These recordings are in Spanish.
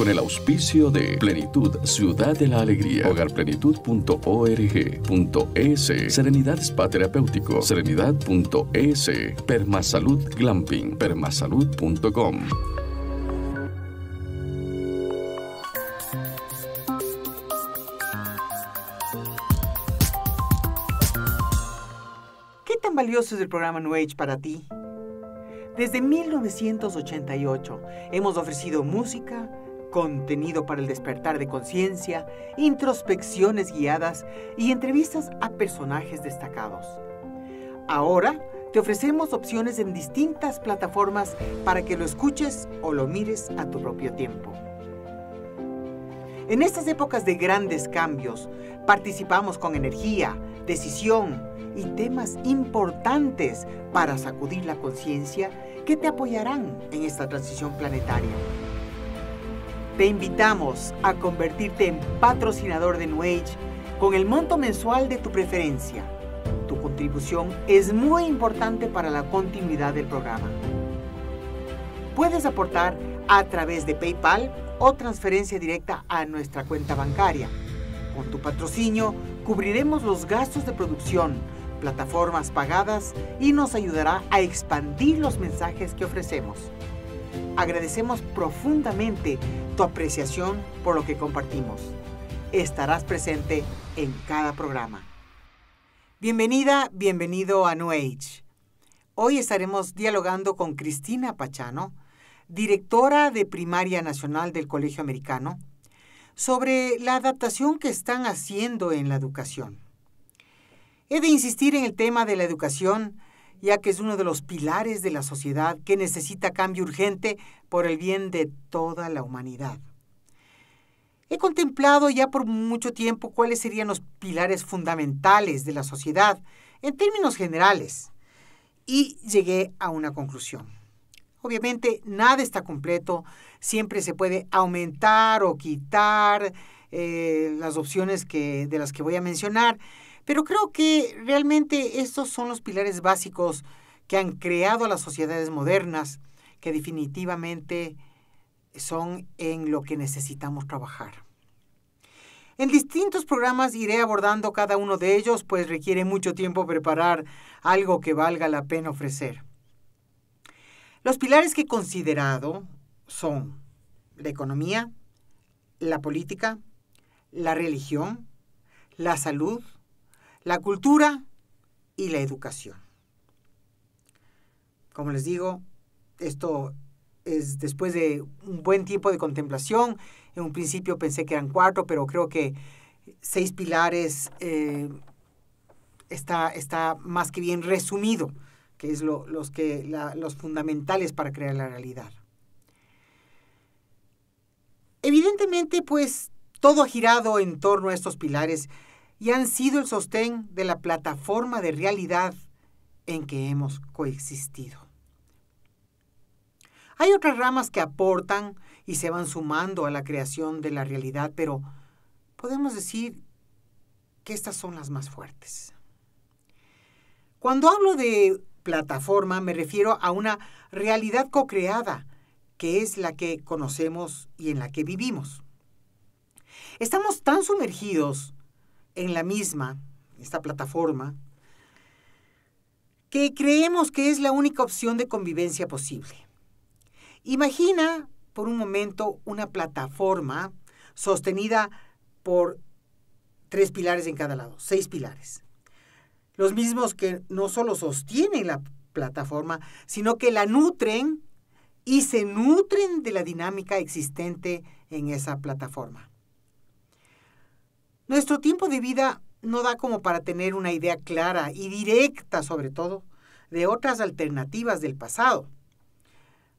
con el auspicio de Plenitud Ciudad de la Alegría, hogarplenitud.org.es, Serenidad Spa Terapéutico, serenidad.es, Permasalud Glamping, permasalud.com. ¿Qué tan valioso es el programa New Age para ti? Desde 1988 hemos ofrecido música, contenido para el despertar de conciencia, introspecciones guiadas y entrevistas a personajes destacados. Ahora te ofrecemos opciones en distintas plataformas para que lo escuches o lo mires a tu propio tiempo. En estas épocas de grandes cambios, participamos con energía, decisión y temas importantes para sacudir la conciencia que te apoyarán en esta transición planetaria. Te invitamos a convertirte en patrocinador de New Age con el monto mensual de tu preferencia. Tu contribución es muy importante para la continuidad del programa. Puedes aportar a través de PayPal o transferencia directa a nuestra cuenta bancaria. Con tu patrocinio cubriremos los gastos de producción, plataformas pagadas y nos ayudará a expandir los mensajes que ofrecemos. Agradecemos profundamente tu apreciación por lo que compartimos. Estarás presente en cada programa. Bienvenida, bienvenido a New Age. Hoy estaremos dialogando con Cristina Pachano, directora de Primaria Nacional del Colegio Americano, sobre la adaptación que están haciendo en la educación. He de insistir en el tema de la educación ya que es uno de los pilares de la sociedad que necesita cambio urgente por el bien de toda la humanidad. He contemplado ya por mucho tiempo cuáles serían los pilares fundamentales de la sociedad en términos generales y llegué a una conclusión. Obviamente nada está completo, siempre se puede aumentar o quitar eh, las opciones que, de las que voy a mencionar, pero creo que realmente estos son los pilares básicos que han creado las sociedades modernas, que definitivamente son en lo que necesitamos trabajar. En distintos programas iré abordando cada uno de ellos, pues requiere mucho tiempo preparar algo que valga la pena ofrecer. Los pilares que he considerado son la economía, la política, la religión, la salud, la cultura y la educación. Como les digo, esto es después de un buen tiempo de contemplación. En un principio pensé que eran cuatro, pero creo que seis pilares eh, está, más que bien resumido, que es lo, los, que, los fundamentales para crear la realidad. Evidentemente, pues todo ha girado en torno a estos pilares y han sido el sostén de la plataforma de realidad en que hemos coexistido. Hay otras ramas que aportan y se van sumando a la creación de la realidad, pero podemos decir que estas son las más fuertes. Cuando hablo de plataforma me refiero a una realidad co-creada, que es la que conocemos y en la que vivimos. Estamos tan sumergidos en la misma, esta plataforma, que creemos que es la única opción de convivencia posible. Imagina por un momento una plataforma sostenida por tres pilares en cada lado, seis pilares. Los mismos que no solo sostienen la plataforma, sino que la nutren y se nutren de la dinámica existente en esa plataforma. Nuestro tiempo de vida no da como para tener una idea clara y directa, sobre todo, de otras alternativas del pasado,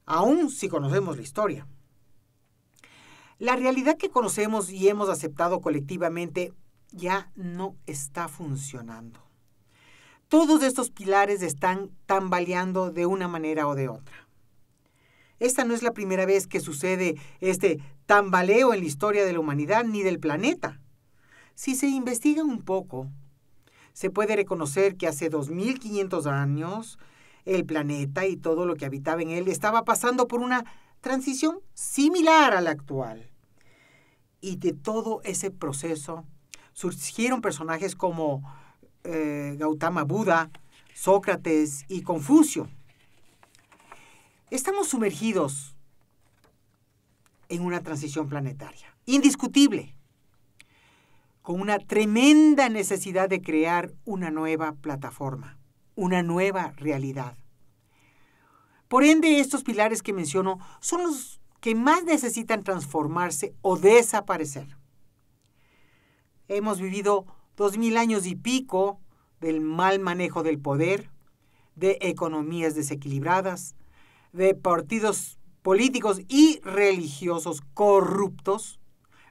aun si conocemos la historia. La realidad que conocemos y hemos aceptado colectivamente ya no está funcionando. Todos estos pilares están tambaleando de una manera o de otra. Esta no es la primera vez que sucede este tambaleo en la historia de la humanidad ni del planeta. Si se investiga un poco, se puede reconocer que hace 2.500 años el planeta y todo lo que habitaba en él estaba pasando por una transición similar a la actual. Y de todo ese proceso surgieron personajes como eh, Gautama Buda, Sócrates y Confucio. Estamos sumergidos en una transición planetaria, indiscutible con una tremenda necesidad de crear una nueva plataforma, una nueva realidad. Por ende, estos pilares que menciono son los que más necesitan transformarse o desaparecer. Hemos vivido dos mil años y pico del mal manejo del poder, de economías desequilibradas, de partidos políticos y religiosos corruptos,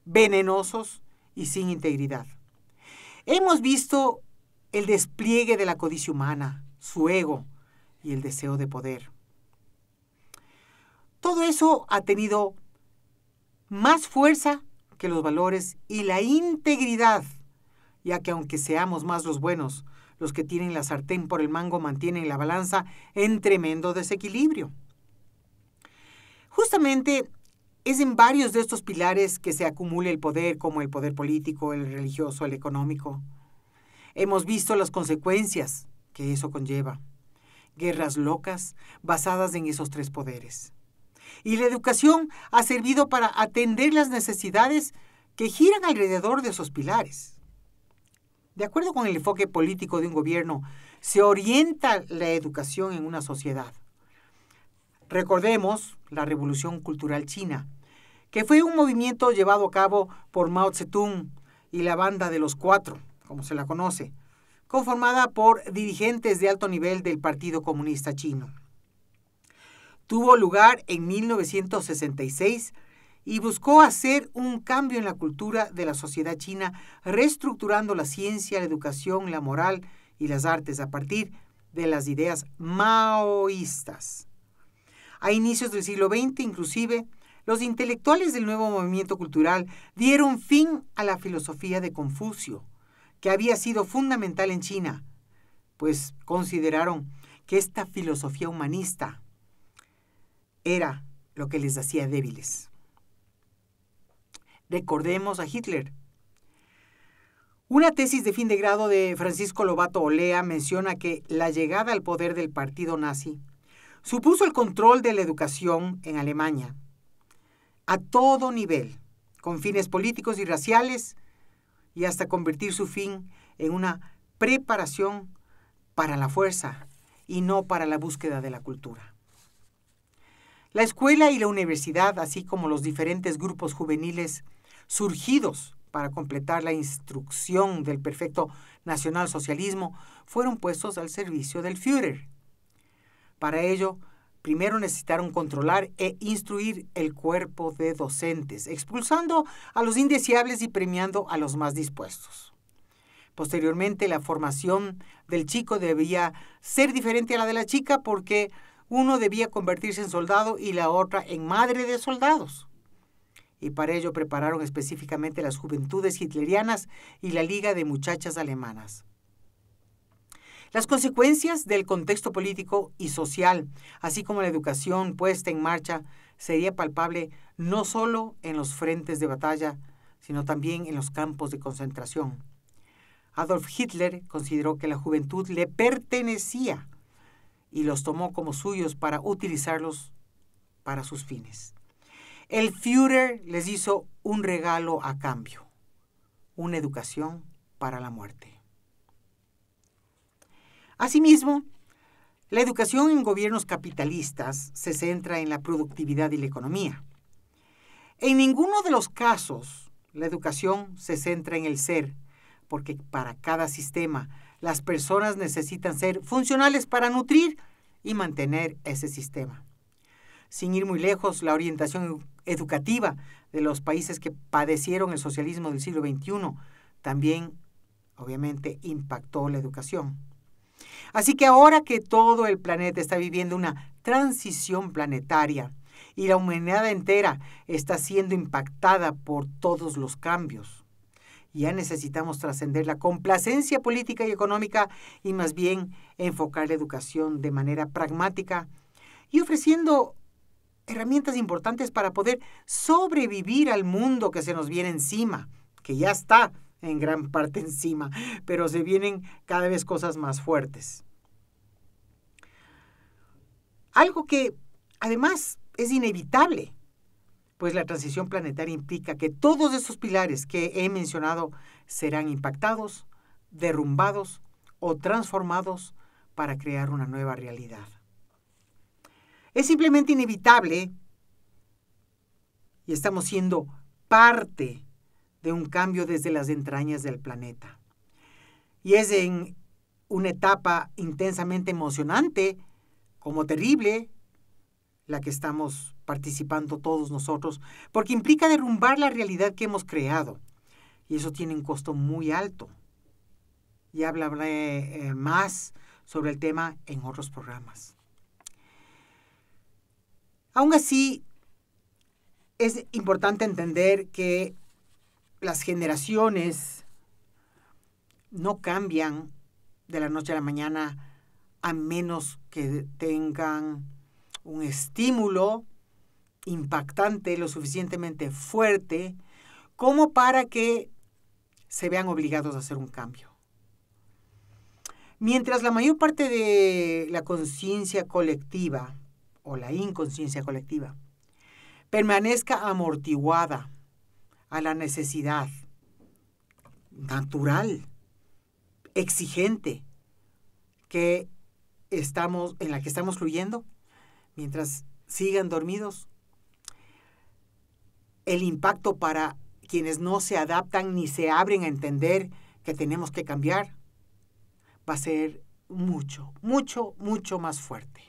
venenosos, y sin integridad. Hemos visto el despliegue de la codicia humana, su ego y el deseo de poder. Todo eso ha tenido más fuerza que los valores y la integridad, ya que aunque seamos más los buenos, los que tienen la sartén por el mango mantienen la balanza en tremendo desequilibrio. Justamente es en varios de estos pilares que se acumula el poder, como el poder político, el religioso, el económico. Hemos visto las consecuencias que eso conlleva. Guerras locas basadas en esos tres poderes. Y la educación ha servido para atender las necesidades que giran alrededor de esos pilares. De acuerdo con el enfoque político de un gobierno, se orienta la educación en una sociedad. Recordemos la Revolución Cultural China, que fue un movimiento llevado a cabo por Mao Zedong y la Banda de los Cuatro, como se la conoce, conformada por dirigentes de alto nivel del Partido Comunista Chino. Tuvo lugar en 1966 y buscó hacer un cambio en la cultura de la sociedad china, reestructurando la ciencia, la educación, la moral y las artes a partir de las ideas maoístas. A inicios del siglo XX, inclusive, los intelectuales del nuevo movimiento cultural dieron fin a la filosofía de Confucio, que había sido fundamental en China, pues consideraron que esta filosofía humanista era lo que les hacía débiles. Recordemos a Hitler. Una tesis de fin de grado de Francisco Lobato Olea menciona que la llegada al poder del partido nazi supuso el control de la educación en Alemania, a todo nivel, con fines políticos y raciales, y hasta convertir su fin en una preparación para la fuerza y no para la búsqueda de la cultura. La escuela y la universidad, así como los diferentes grupos juveniles surgidos para completar la instrucción del perfecto nacionalsocialismo, fueron puestos al servicio del Führer para ello, primero necesitaron controlar e instruir el cuerpo de docentes, expulsando a los indeseables y premiando a los más dispuestos. Posteriormente, la formación del chico debía ser diferente a la de la chica porque uno debía convertirse en soldado y la otra en madre de soldados. Y para ello prepararon específicamente las juventudes hitlerianas y la Liga de Muchachas Alemanas. Las consecuencias del contexto político y social, así como la educación puesta en marcha, sería palpable no solo en los frentes de batalla, sino también en los campos de concentración. Adolf Hitler consideró que la juventud le pertenecía y los tomó como suyos para utilizarlos para sus fines. El Führer les hizo un regalo a cambio, una educación para la muerte. Asimismo, la educación en gobiernos capitalistas se centra en la productividad y la economía. En ninguno de los casos la educación se centra en el ser, porque para cada sistema las personas necesitan ser funcionales para nutrir y mantener ese sistema. Sin ir muy lejos, la orientación educativa de los países que padecieron el socialismo del siglo XXI también, obviamente, impactó la educación. Así que ahora que todo el planeta está viviendo una transición planetaria y la humanidad entera está siendo impactada por todos los cambios, ya necesitamos trascender la complacencia política y económica y más bien enfocar la educación de manera pragmática y ofreciendo herramientas importantes para poder sobrevivir al mundo que se nos viene encima, que ya está en gran parte encima, pero se vienen cada vez cosas más fuertes. Algo que además es inevitable, pues la transición planetaria implica que todos esos pilares que he mencionado serán impactados, derrumbados o transformados para crear una nueva realidad. Es simplemente inevitable y estamos siendo parte de un cambio desde las entrañas del planeta. Y es en una etapa intensamente emocionante, como terrible, la que estamos participando todos nosotros, porque implica derrumbar la realidad que hemos creado. Y eso tiene un costo muy alto. y hablaré eh, más sobre el tema en otros programas. Aún así, es importante entender que las generaciones no cambian de la noche a la mañana a menos que tengan un estímulo impactante, lo suficientemente fuerte, como para que se vean obligados a hacer un cambio. Mientras la mayor parte de la conciencia colectiva o la inconsciencia colectiva permanezca amortiguada, a la necesidad natural, exigente, que estamos, en la que estamos fluyendo mientras sigan dormidos. El impacto para quienes no se adaptan ni se abren a entender que tenemos que cambiar va a ser mucho, mucho, mucho más fuerte.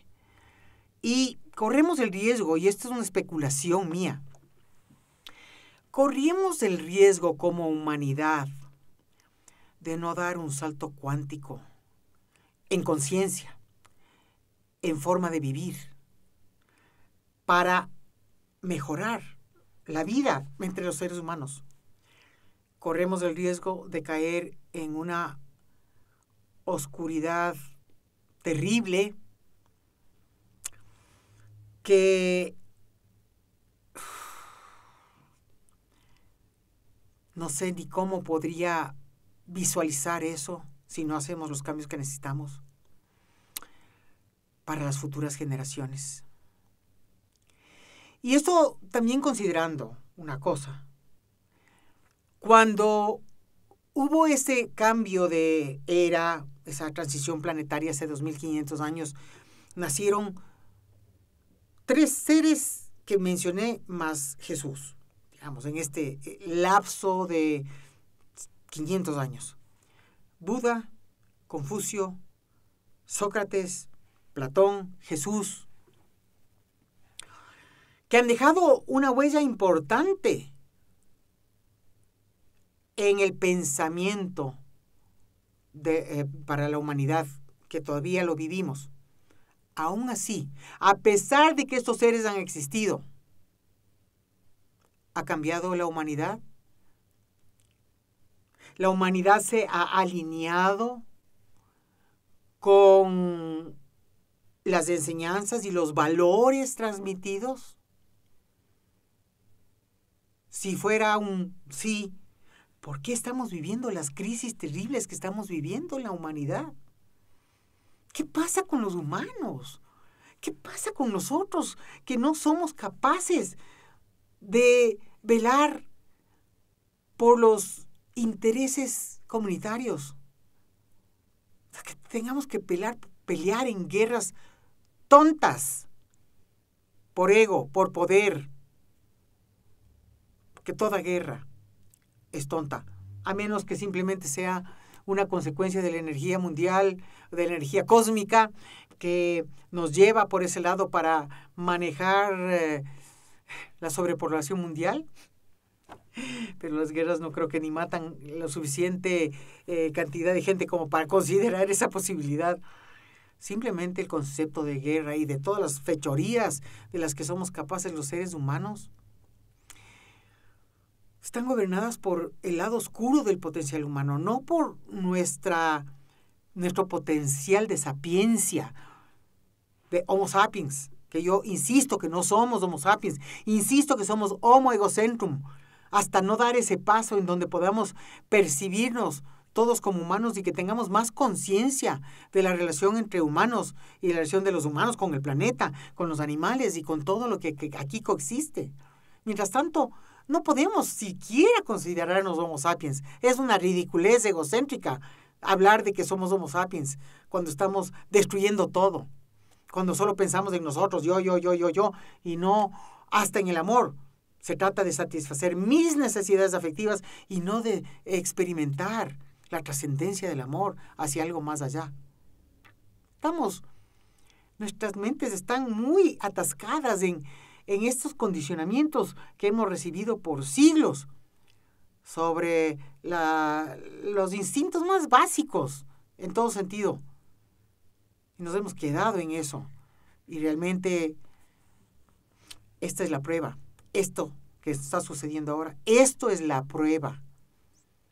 Y corremos el riesgo, y esto es una especulación mía, corrimos el riesgo como humanidad de no dar un salto cuántico en conciencia, en forma de vivir, para mejorar la vida entre los seres humanos. Corremos el riesgo de caer en una oscuridad terrible que no sé ni cómo podría visualizar eso si no hacemos los cambios que necesitamos para las futuras generaciones. Y esto también considerando una cosa. Cuando hubo ese cambio de era, esa transición planetaria hace 2500 años, nacieron tres seres que mencioné más Jesús en este eh, lapso de 500 años. Buda, Confucio, Sócrates, Platón, Jesús, que han dejado una huella importante en el pensamiento de, eh, para la humanidad, que todavía lo vivimos. Aún así, a pesar de que estos seres han existido, ha cambiado la humanidad? ¿La humanidad se ha alineado con las enseñanzas y los valores transmitidos? Si fuera un sí, ¿por qué estamos viviendo las crisis terribles que estamos viviendo en la humanidad? ¿Qué pasa con los humanos? ¿Qué pasa con nosotros que no somos capaces de velar por los intereses comunitarios. que tengamos que pelear, pelear en guerras tontas por ego, por poder. Que toda guerra es tonta, a menos que simplemente sea una consecuencia de la energía mundial, de la energía cósmica, que nos lleva por ese lado para manejar eh, la sobrepoblación mundial, pero las guerras no creo que ni matan la suficiente eh, cantidad de gente como para considerar esa posibilidad. Simplemente el concepto de guerra y de todas las fechorías de las que somos capaces los seres humanos están gobernadas por el lado oscuro del potencial humano, no por nuestra, nuestro potencial de sapiencia, de Homo sapiens que yo insisto que no somos Homo sapiens, insisto que somos Homo egocentrum, hasta no dar ese paso en donde podamos percibirnos todos como humanos y que tengamos más conciencia de la relación entre humanos y la relación de los humanos con el planeta, con los animales y con todo lo que, aquí coexiste. Mientras tanto, no podemos siquiera considerarnos Homo sapiens. Es una ridiculez egocéntrica hablar de que somos Homo sapiens cuando estamos destruyendo todo cuando solo pensamos en nosotros, yo, yo, yo, yo, yo, y no hasta en el amor. Se trata de satisfacer mis necesidades afectivas y no de experimentar la trascendencia del amor hacia algo más allá. Estamos, nuestras mentes están muy atascadas en, estos condicionamientos que hemos recibido por siglos sobre los instintos más básicos en todo sentido nos hemos quedado en eso. Y realmente esta es la prueba. Esto que está sucediendo ahora, esto es la prueba.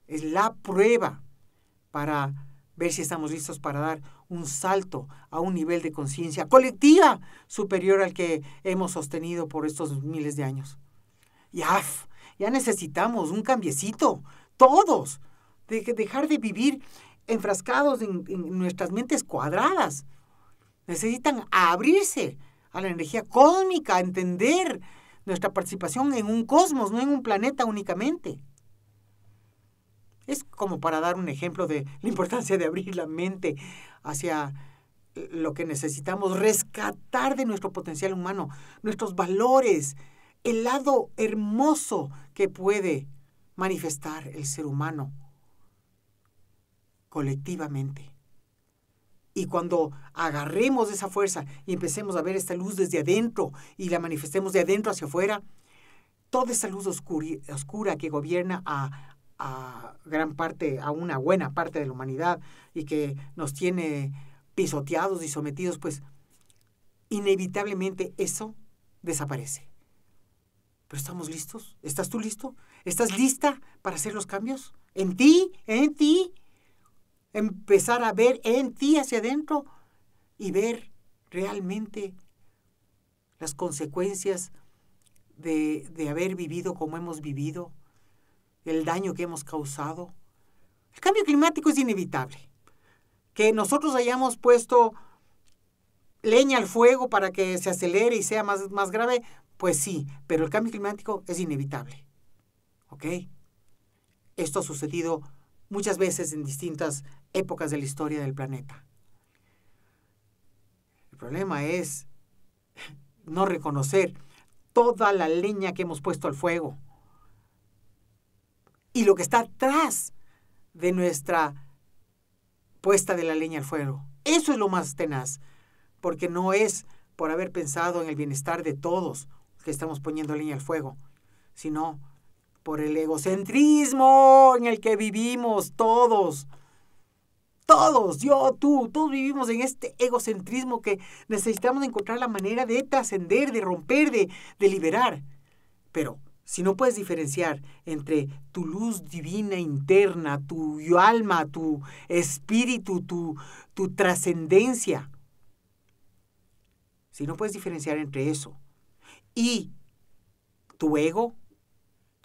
Es la prueba para ver si estamos listos para dar un salto a un nivel de conciencia colectiva superior al que hemos sostenido por estos miles de años. Ya, ya necesitamos un cambiecito, todos, de dejar de vivir enfrascados en nuestras mentes cuadradas. Necesitan abrirse a la energía cósmica, entender nuestra participación en un cosmos, no en un planeta únicamente. Es como para dar un ejemplo de la importancia de abrir la mente hacia lo que necesitamos, rescatar de nuestro potencial humano, nuestros valores, el lado hermoso que puede manifestar el ser humano colectivamente. Y cuando agarremos esa fuerza y empecemos a ver esta luz desde adentro y la manifestemos de adentro hacia afuera, toda esa luz oscura que gobierna a gran parte, a una buena parte de la humanidad y que nos tiene pisoteados y sometidos, pues inevitablemente eso desaparece. Pero estamos listos. ¿Estás tú listo? ¿Estás lista para hacer los cambios? En ti, en ti empezar a ver en ti hacia adentro y ver realmente las consecuencias de, de haber vivido como hemos vivido, el daño que hemos causado. El cambio climático es inevitable. Que nosotros hayamos puesto leña al fuego para que se acelere y sea más, más grave, pues sí, pero el cambio climático es inevitable. ¿Ok? Esto ha sucedido muchas veces en distintas épocas de la historia del planeta. El problema es no reconocer toda la leña que hemos puesto al fuego y lo que está atrás de nuestra puesta de la leña al fuego. Eso es lo más tenaz, porque no es por haber pensado en el bienestar de todos que estamos poniendo leña al fuego, sino por el egocentrismo en el que vivimos todos. Todos, yo, tú, todos vivimos en este egocentrismo que necesitamos encontrar la manera de trascender, de romper, de, de liberar. Pero si no puedes diferenciar entre tu luz divina interna, tu alma, tu espíritu, tu, tu trascendencia, si no puedes diferenciar entre eso y tu ego,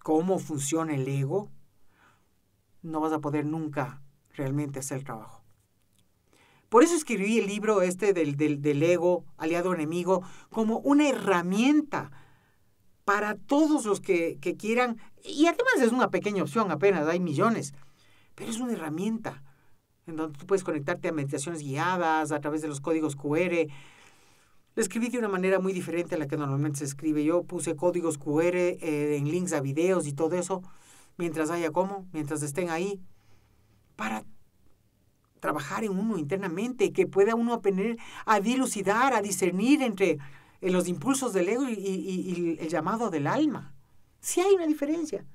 cómo funciona el ego, no vas a poder nunca realmente hacer el trabajo. Por eso escribí el libro este del, del, del ego, aliado enemigo, como una herramienta para todos los que, que, quieran, y además es una pequeña opción apenas, hay millones, pero es una herramienta en donde tú puedes conectarte a meditaciones guiadas a través de los códigos QR, le escribí de una manera muy diferente a la que normalmente se escribe. Yo puse códigos QR eh, en links a videos y todo eso, mientras haya como, mientras estén ahí, para trabajar en uno internamente, que pueda uno aprender a dilucidar, a discernir entre eh, los impulsos del ego y, y el llamado del alma. Sí hay una diferencia.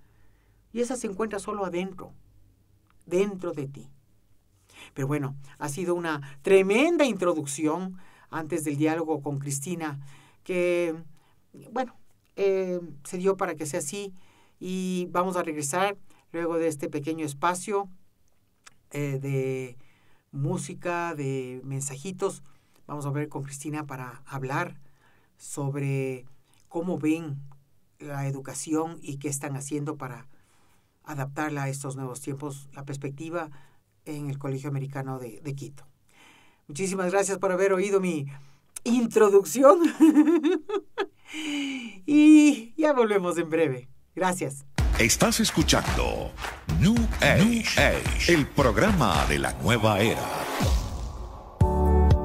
Y esa se encuentra solo adentro, dentro de ti. Pero bueno, ha sido una tremenda introducción antes del diálogo con Cristina, que, bueno, eh, se dio para que sea así y vamos a regresar luego de este pequeño espacio eh, de música, de mensajitos. Vamos a ver con Cristina para hablar sobre cómo ven la educación y qué están haciendo para adaptarla a estos nuevos tiempos, la perspectiva en el Colegio Americano de Quito. Muchísimas gracias por haber oído mi introducción. y ya volvemos en breve. Gracias. Estás escuchando New Age, el programa de la nueva era.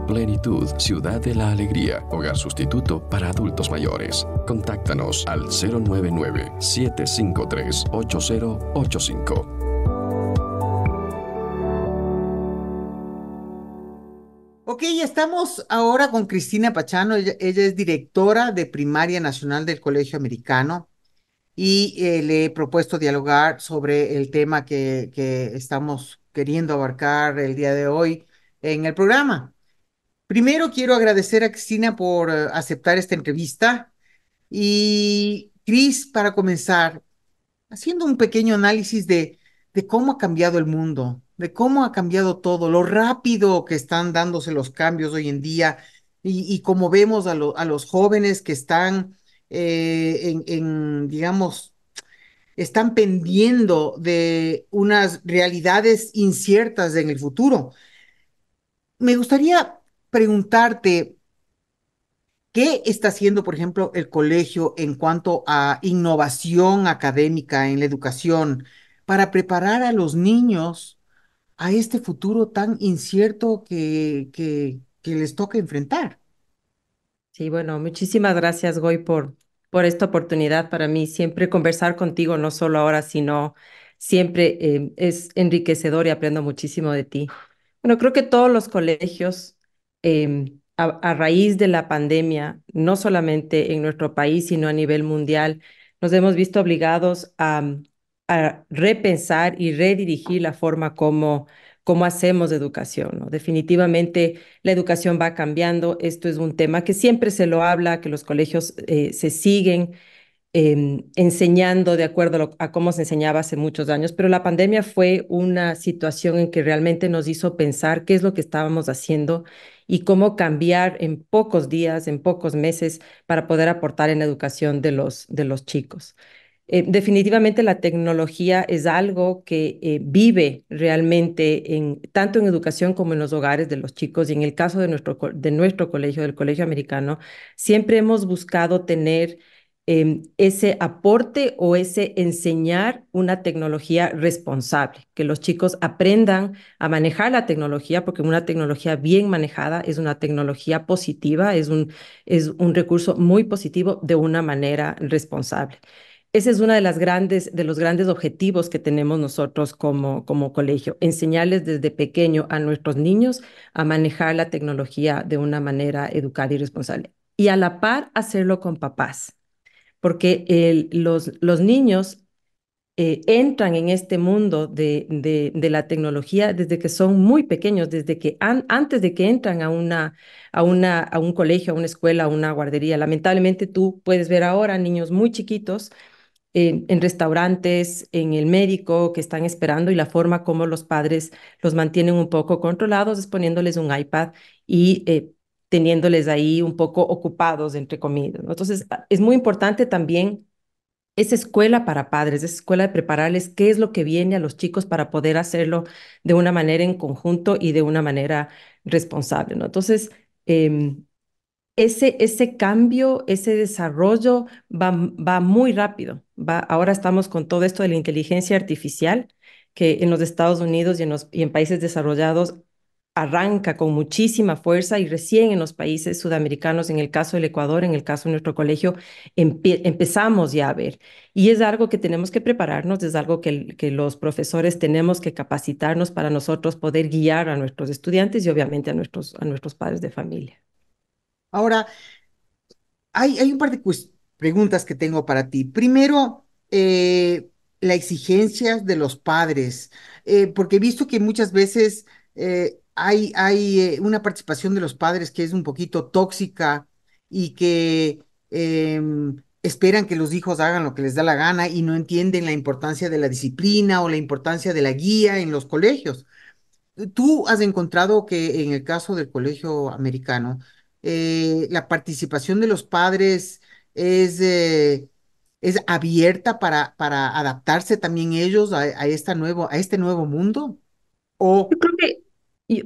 Plenitud, Ciudad de la Alegría, hogar sustituto para adultos mayores. Contáctanos al 099-753-8085. Ok, estamos ahora con Cristina Pachano. Ella, es directora de Primaria Nacional del Colegio Americano y eh, le he propuesto dialogar sobre el tema que, estamos queriendo abarcar el día de hoy en el programa. Primero quiero agradecer a Cristina por eh, aceptar esta entrevista y Cris, para comenzar, haciendo un pequeño análisis de cómo ha cambiado el mundo de cómo ha cambiado todo, lo rápido que están dándose los cambios hoy en día y, cómo vemos a, los jóvenes que están eh, digamos, están pendiendo de unas realidades inciertas en el futuro. Me gustaría preguntarte, ¿qué está haciendo, por ejemplo, el colegio en cuanto a innovación académica en la educación para preparar a los niños a este futuro tan incierto que, que, que les toca enfrentar. Sí, bueno, muchísimas gracias, Goy, por, por esta oportunidad. Para mí, siempre conversar contigo, no solo ahora, sino siempre em, es enriquecedor y aprendo muchísimo de ti. Bueno, creo que todos los colegios, em, a raíz de la pandemia, no solamente en nuestro país, sino a nivel mundial, nos hemos visto obligados a a repensar y redirigir la forma como, como hacemos educación. ¿no? Definitivamente la educación va cambiando. Esto es un tema que siempre se lo habla, que los colegios eh, se siguen em, enseñando de acuerdo a, cómo se enseñaba hace muchos años, pero la pandemia fue una situación en que realmente nos hizo pensar qué es lo que estábamos haciendo y cómo cambiar en pocos días, en pocos meses, para poder aportar en la educación de los, de los chicos. Eh, definitivamente la tecnología es algo que eh, vive realmente en, tanto en educación como en los hogares de los chicos y en el caso de nuestro, de nuestro colegio, del colegio americano, siempre hemos buscado tener em, ese aporte o ese enseñar una tecnología responsable, que los chicos aprendan a manejar la tecnología, porque una tecnología bien manejada es una tecnología positiva, es un, es un recurso muy positivo de una manera responsable. Ese es uno de, las grandes, de los grandes objetivos que tenemos nosotros como, como colegio, enseñarles desde pequeño a nuestros niños a manejar la tecnología de una manera educada y responsable. Y a la par hacerlo con papás, porque los, los niños eh, entran en este mundo de, la tecnología desde que son muy pequeños, desde que antes de que entran a, una, a, una, a un colegio, a una escuela, a una guardería. Lamentablemente tú puedes ver ahora niños muy chiquitos en, restaurantes, en el médico que están esperando y la forma como los padres los mantienen un poco controlados es poniéndoles un iPad y eh, teniéndoles ahí un poco ocupados, entre comidas. ¿no? Entonces, es muy importante también esa escuela para padres, esa escuela de prepararles qué es lo que viene a los chicos para poder hacerlo de una manera en conjunto y de una manera responsable. ¿no? Entonces, em, ese, cambio, ese desarrollo va, muy rápido. ahora estamos con todo esto de la inteligencia artificial, que en los Estados Unidos y en, países desarrollados arranca con muchísima fuerza y recién en los países sudamericanos, en el caso del Ecuador, en el caso de nuestro colegio, empezamos ya a ver. Y es algo que tenemos que prepararnos, es algo que, que, los profesores tenemos que capacitarnos para nosotros poder guiar a nuestros estudiantes y obviamente a nuestros, a nuestros padres de familia. Ahora, hay, un par de preguntas que tengo para ti. Primero, eh, la exigencia de los padres, eh, porque he visto que muchas veces eh, hay una participación de los padres que es un poquito tóxica y que em, esperan que los hijos hagan lo que les da la gana y no entienden la importancia de la disciplina o la importancia de la guía en los colegios. Tú has encontrado que en el caso del colegio americano, eh, la participación de los padres es, eh, es abierta para, para adaptarse también ellos a, a este nuevo mundo? O... Yo creo que,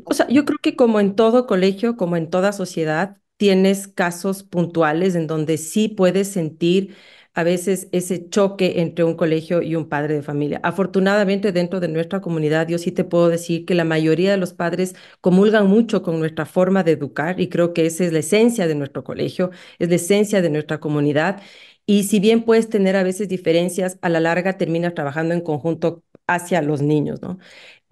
o sea, yo creo que como en todo colegio, como en toda sociedad, tienes casos puntuales en donde sí puedes sentir a veces ese choque entre un colegio y un padre de familia. Afortunadamente, dentro de nuestra comunidad, yo sí te puedo decir que la mayoría de los padres comulgan mucho con nuestra forma de educar y creo que esa es la esencia de nuestro colegio, es la esencia de nuestra comunidad. Y si bien puedes tener a veces diferencias, a la larga terminas trabajando en conjunto hacia los niños, ¿no?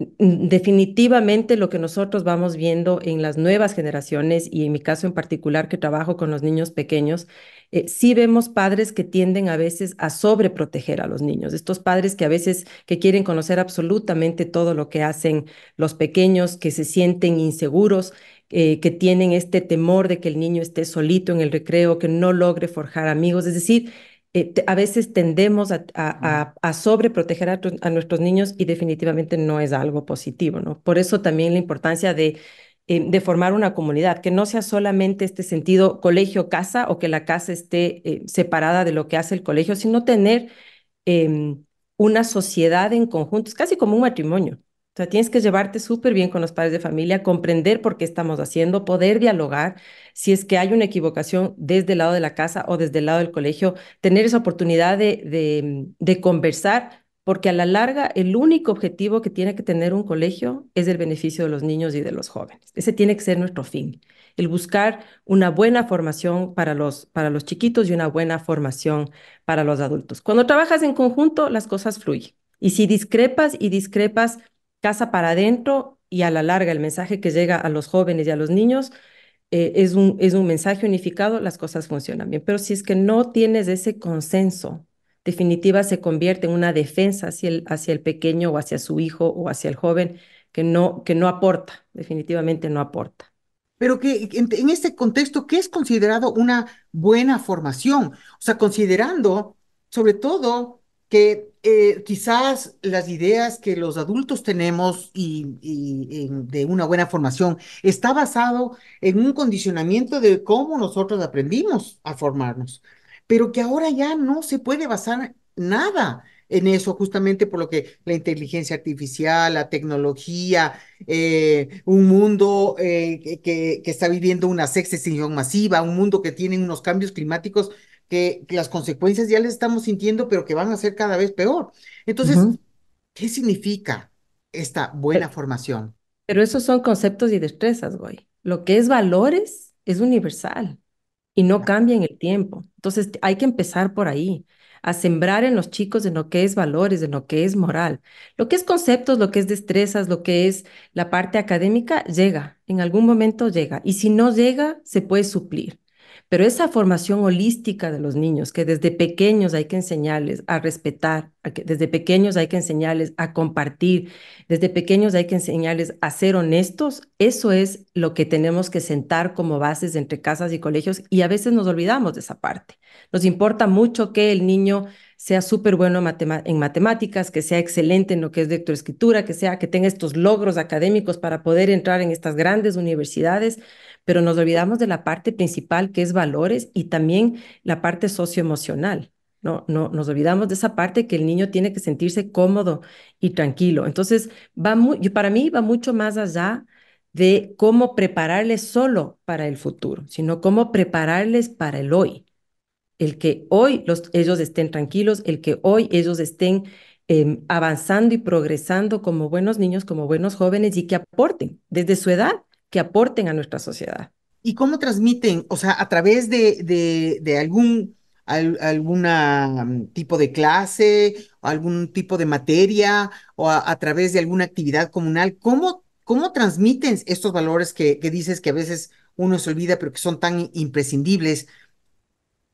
Definitivamente lo que nosotros vamos viendo en las nuevas generaciones y en mi caso en particular que trabajo con los niños pequeños, eh, sí vemos padres que tienden a veces a sobreproteger a los niños. Estos padres que a veces que quieren conocer absolutamente todo lo que hacen los pequeños, que se sienten inseguros, eh, que tienen este temor de que el niño esté solito en el recreo, que no logre forjar amigos. Es decir, eh, a veces tendemos a, sobreproteger a, nuestros niños y definitivamente no es algo positivo, ¿no? Por eso también la importancia de eh, formar una comunidad, que no sea solamente este sentido colegio-casa o que la casa esté eh, separada de lo que hace el colegio, sino tener em, una sociedad en conjunto, es casi como un matrimonio. O sea, tienes que llevarte súper bien con los padres de familia, comprender por qué estamos haciendo, poder dialogar. Si es que hay una equivocación desde el lado de la casa o desde el lado del colegio, tener esa oportunidad de, de, de conversar, porque a la larga el único objetivo que tiene que tener un colegio es el beneficio de los niños y de los jóvenes. Ese tiene que ser nuestro fin, el buscar una buena formación para los, para los chiquitos y una buena formación para los adultos. Cuando trabajas en conjunto, las cosas fluyen. Y si discrepas y discrepas casa para adentro y a la larga el mensaje que llega a los jóvenes y a los niños eh, es, un, es un mensaje unificado, las cosas funcionan bien. Pero si es que no tienes ese consenso, definitiva se convierte en una defensa hacia el, hacia el pequeño o hacia su hijo o hacia el joven que no, que no aporta, definitivamente no aporta. Pero que en, en este contexto, ¿qué es considerado una buena formación? O sea, considerando sobre todo que eh, quizás las ideas que los adultos tenemos y, de una buena formación está basado en un condicionamiento de cómo nosotros aprendimos a formarnos, pero que ahora ya no se puede basar nada en eso, justamente por lo que la inteligencia artificial, la tecnología, eh, un mundo eh, que, está viviendo una sexta extinción masiva, un mundo que tiene unos cambios climáticos que, las consecuencias ya las estamos sintiendo, pero que van a ser cada vez peor. Entonces, ¿qué significa esta buena formación? Pero esos son conceptos y destrezas, güey. Lo que es valores es universal y no cambia en el tiempo. Entonces, hay que empezar por ahí a sembrar en los chicos de lo que es valores, de lo que es moral. Lo que es conceptos, lo que es destrezas, lo que es la parte académica, llega, en algún momento llega. Y si no llega, se puede suplir. Pero esa formación holística de los niños, que desde pequeños hay que enseñarles a respetar, a que desde pequeños hay que enseñarles a compartir, desde pequeños hay que enseñarles a ser honestos, eso es lo que tenemos que sentar como bases entre casas y colegios y a veces nos olvidamos de esa parte. Nos importa mucho que el niño sea súper bueno en matemáticas, que sea excelente en lo que es lectoescritura, que sea que tenga estos logros académicos para poder entrar en estas grandes universidades, pero nos olvidamos de la parte principal que es valores y también la parte socioemocional. No, no, nos olvidamos de esa parte que el niño tiene que sentirse cómodo y tranquilo. Entonces, va para mí va mucho más allá de cómo prepararles solo para el futuro, sino cómo prepararles para el hoy el que hoy ellos estén tranquilos, el que hoy ellos estén em, avanzando y progresando como buenos niños, como buenos jóvenes y que aporten desde su edad, que aporten a nuestra sociedad. ¿Y cómo transmiten? O sea, a través de, de, algún mm, tipo de clase, algún tipo de materia o a, través de alguna actividad comunal. ¿Cómo, cómo transmiten estos valores que, que, dices que a veces uno se olvida, pero que son tan imprescindibles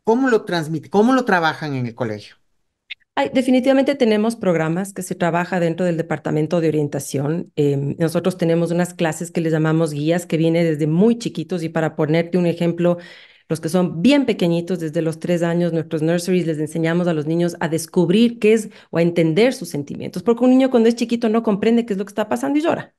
¿Cómo lo transmiten? ¿Cómo lo trabajan en el colegio? definitivamente tenemos programas que se trabaja dentro del departamento de orientación. Em, nosotros tenemos unas clases que les llamamos guías que viene desde muy chiquitos y para ponerte un ejemplo, los que son bien pequeñitos, desde los tres años, nuestros nurseries les enseñamos a los niños a descubrir qué es o a entender sus sentimientos, porque un niño cuando es chiquito no comprende qué es lo que está pasando y llora.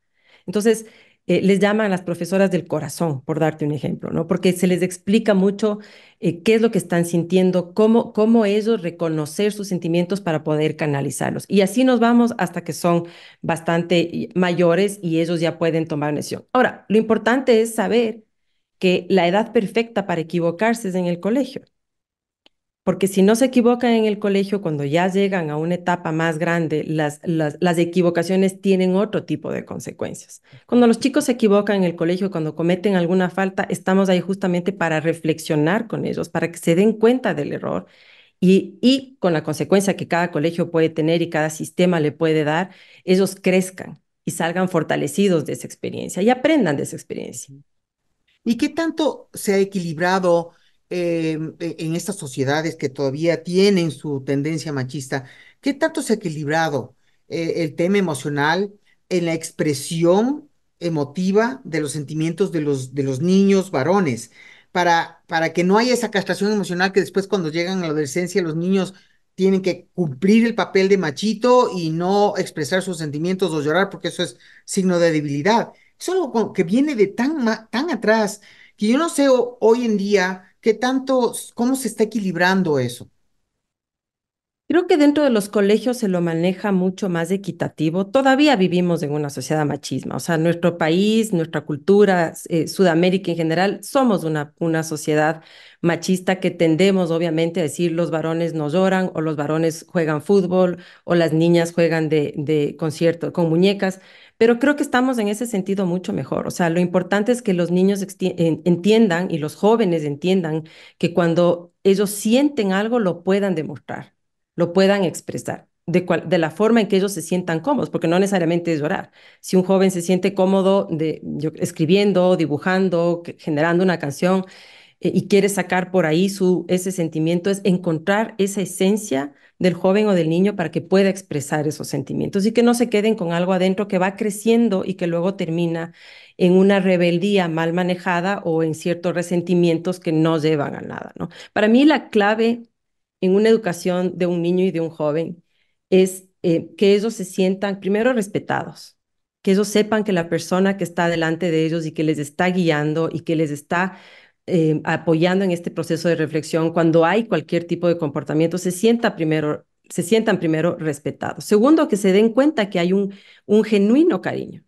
Entonces, eh, les llaman las profesoras del corazón, por darte un ejemplo, ¿no? Porque se les explica mucho eh, qué es lo que están sintiendo, cómo, cómo ellos reconocer sus sentimientos para poder canalizarlos. Y así nos vamos hasta que son bastante mayores y ellos ya pueden tomar decisión. Ahora, lo importante es saber que la edad perfecta para equivocarse es en el colegio porque si no se equivocan en el colegio, cuando ya llegan a una etapa más grande, las, las, equivocaciones tienen otro tipo de consecuencias. Cuando los chicos se equivocan en el colegio, cuando cometen alguna falta, estamos ahí justamente para reflexionar con ellos, para que se den cuenta del error y, y con la consecuencia que cada colegio puede tener y cada sistema le puede dar, ellos crezcan y salgan fortalecidos de esa experiencia y aprendan de esa experiencia. ¿Y qué tanto se ha equilibrado? Em, e, en estas sociedades que todavía tienen su tendencia machista, ¿qué tanto se ha equilibrado eh, el tema emocional en la expresión emotiva de los sentimientos de los, de los niños varones? Para, para que no haya esa castración emocional que después cuando llegan a la adolescencia los niños tienen que cumplir el papel de machito y no expresar sus sentimientos o llorar porque eso es signo de debilidad. Es algo que viene de tan, tan atrás que yo no sé hoy en día ¿Qué tanto, cómo se está equilibrando eso? Creo que dentro de los colegios se lo maneja mucho más equitativo. Todavía vivimos en una sociedad machista, o sea, nuestro país, nuestra cultura, eh, Sudamérica en general, somos una, una sociedad machista que tendemos obviamente a decir los varones no lloran o los varones juegan fútbol o las niñas juegan de, de con muñecas. Pero creo que estamos en ese sentido mucho mejor. O sea, lo importante es que los niños entiendan y los jóvenes entiendan que cuando ellos sienten algo lo puedan demostrar, lo puedan expresar. De, la forma en que ellos se sientan cómodos, porque no necesariamente es llorar. Si un joven se siente cómodo escribiendo, dibujando, generando una canción eh, y quiere sacar por ahí su, ese sentimiento, es encontrar esa esencia del joven o del niño para que pueda expresar esos sentimientos y que no se queden con algo adentro que va creciendo y que luego termina en una rebeldía mal manejada o en ciertos resentimientos que no llevan a nada, ¿no? Para mí la clave en una educación de un niño y de un joven es eh, que ellos se sientan primero respetados, que ellos sepan que la persona que está delante de ellos y que les está guiando y que les está eh, apoyando en este proceso de reflexión, cuando hay cualquier tipo de comportamiento, se sienta primero se sientan primero respetados. Segundo, que se den cuenta que hay un, genuino cariño.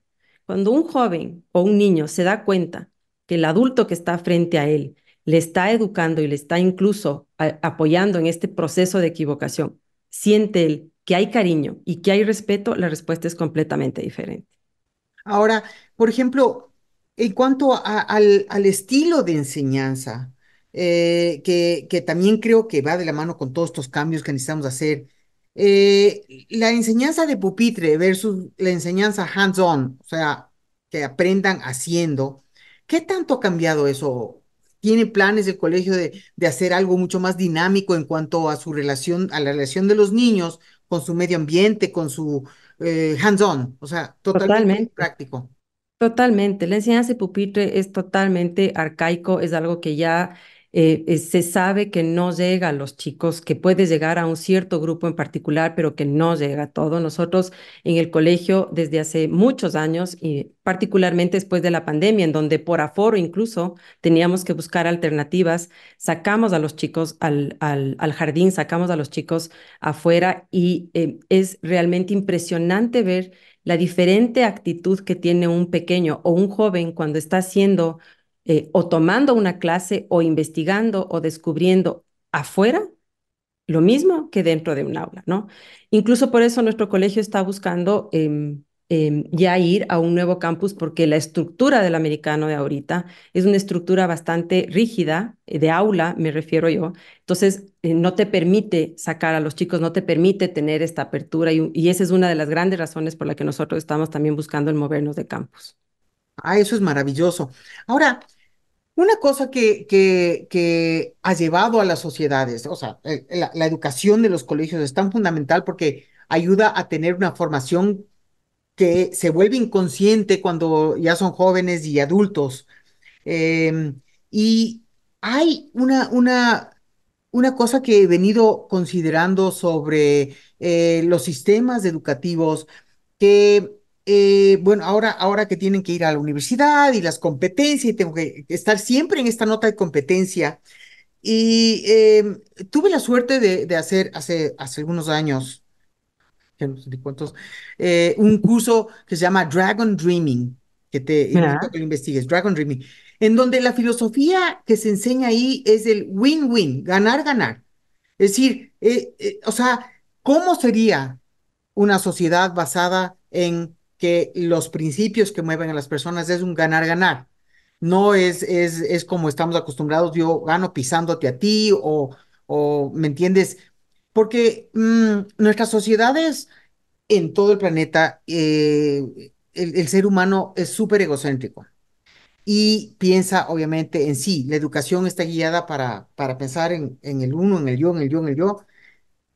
Cuando un joven o un niño se da cuenta que el adulto que está frente a él le está educando y le está incluso apoyando en este proceso de equivocación, siente él que hay cariño y que hay respeto, la respuesta es completamente diferente. Ahora, por ejemplo, en cuanto al, estilo de enseñanza, eh, que, también creo que va de la mano con todos estos cambios que necesitamos hacer, eh, la enseñanza de pupitre versus la enseñanza hands-on, o sea, que aprendan haciendo, ¿qué tanto ha cambiado eso? ¿Tiene planes el colegio de, hacer algo mucho más dinámico en cuanto a su relación, a la relación de los niños con su medio ambiente, con su eh, hands-on? O sea, totalmente, totalmente. práctico. Totalmente, la enseñanza de pupitre es totalmente arcaico, es algo que ya eh, eh, se sabe que no llega a los chicos, que puede llegar a un cierto grupo en particular, pero que no llega a todo. Nosotros en el colegio desde hace muchos años, y particularmente después de la pandemia, en donde por aforo incluso teníamos que buscar alternativas, sacamos a los chicos al, al, jardín, sacamos a los chicos afuera y eh, es realmente impresionante ver la diferente actitud que tiene un pequeño o un joven cuando está haciendo eh, o tomando una clase o investigando o descubriendo afuera, lo mismo que dentro de un aula, ¿no? Incluso por eso nuestro colegio está buscando em, Em, ya ir a un nuevo campus porque la estructura del americano de ahorita es una estructura bastante rígida, eh, de aula me refiero yo, entonces eh, no te permite sacar a los chicos, no te permite tener esta apertura y, esa es una de las grandes razones por la que nosotros estamos también buscando el movernos de campus. Ah, eso es maravilloso. Ahora, una cosa que, que, ha llevado a las sociedades, o sea, eh, la educación de los colegios es tan fundamental porque ayuda a tener una formación que se vuelve inconsciente cuando ya son jóvenes y adultos. Em, y hay una, una, una, cosa que he venido considerando sobre eh, los sistemas educativos que... Eh, bueno, ahora, ahora que tienen que ir a la universidad y las competencias, y tengo que estar siempre en esta nota de competencia. Y em, tuve la suerte de, hacer hace, hace algunos años, que no sé cuántos, un curso que se llama Dragon Dreaming, que te invito a que lo investigues, Dragon Dreaming, en donde la filosofía que se enseña ahí es el win-win, ganar-ganar. Es decir, eh, eh, o sea, ¿cómo sería una sociedad basada en que los principios que mueven a las personas es un ganar-ganar? No es, es, como estamos acostumbrados, yo gano pisándote a ti o, o ¿me entiendes? porque mm, nuestras sociedades en todo el planeta, eh, el, ser humano es súper egocéntrico y piensa obviamente en sí. La educación está guiada para, para pensar en, el uno, en el yo, en el yo, en el yo.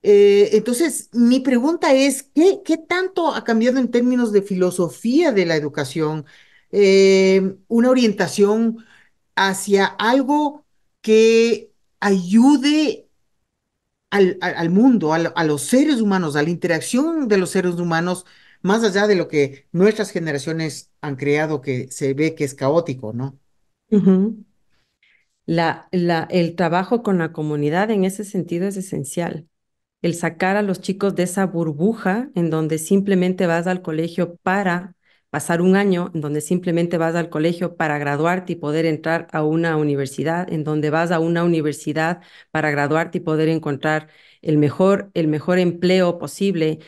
Eh, entonces, mi pregunta es, ¿qué, ¿qué tanto ha cambiado en términos de filosofía de la educación? Eh, una orientación hacia algo que ayude al, mundo, a los seres humanos, a la interacción de los seres humanos, más allá de lo que nuestras generaciones han creado, que se ve que es caótico, ¿no? la, la, el trabajo con la comunidad en ese sentido es esencial. El sacar a los chicos de esa burbuja en donde simplemente vas al colegio para pasar un año en donde simplemente vas al colegio para graduarte y poder entrar a una universidad, en donde vas a una universidad para graduarte y poder encontrar el mejor, el mejor empleo posible,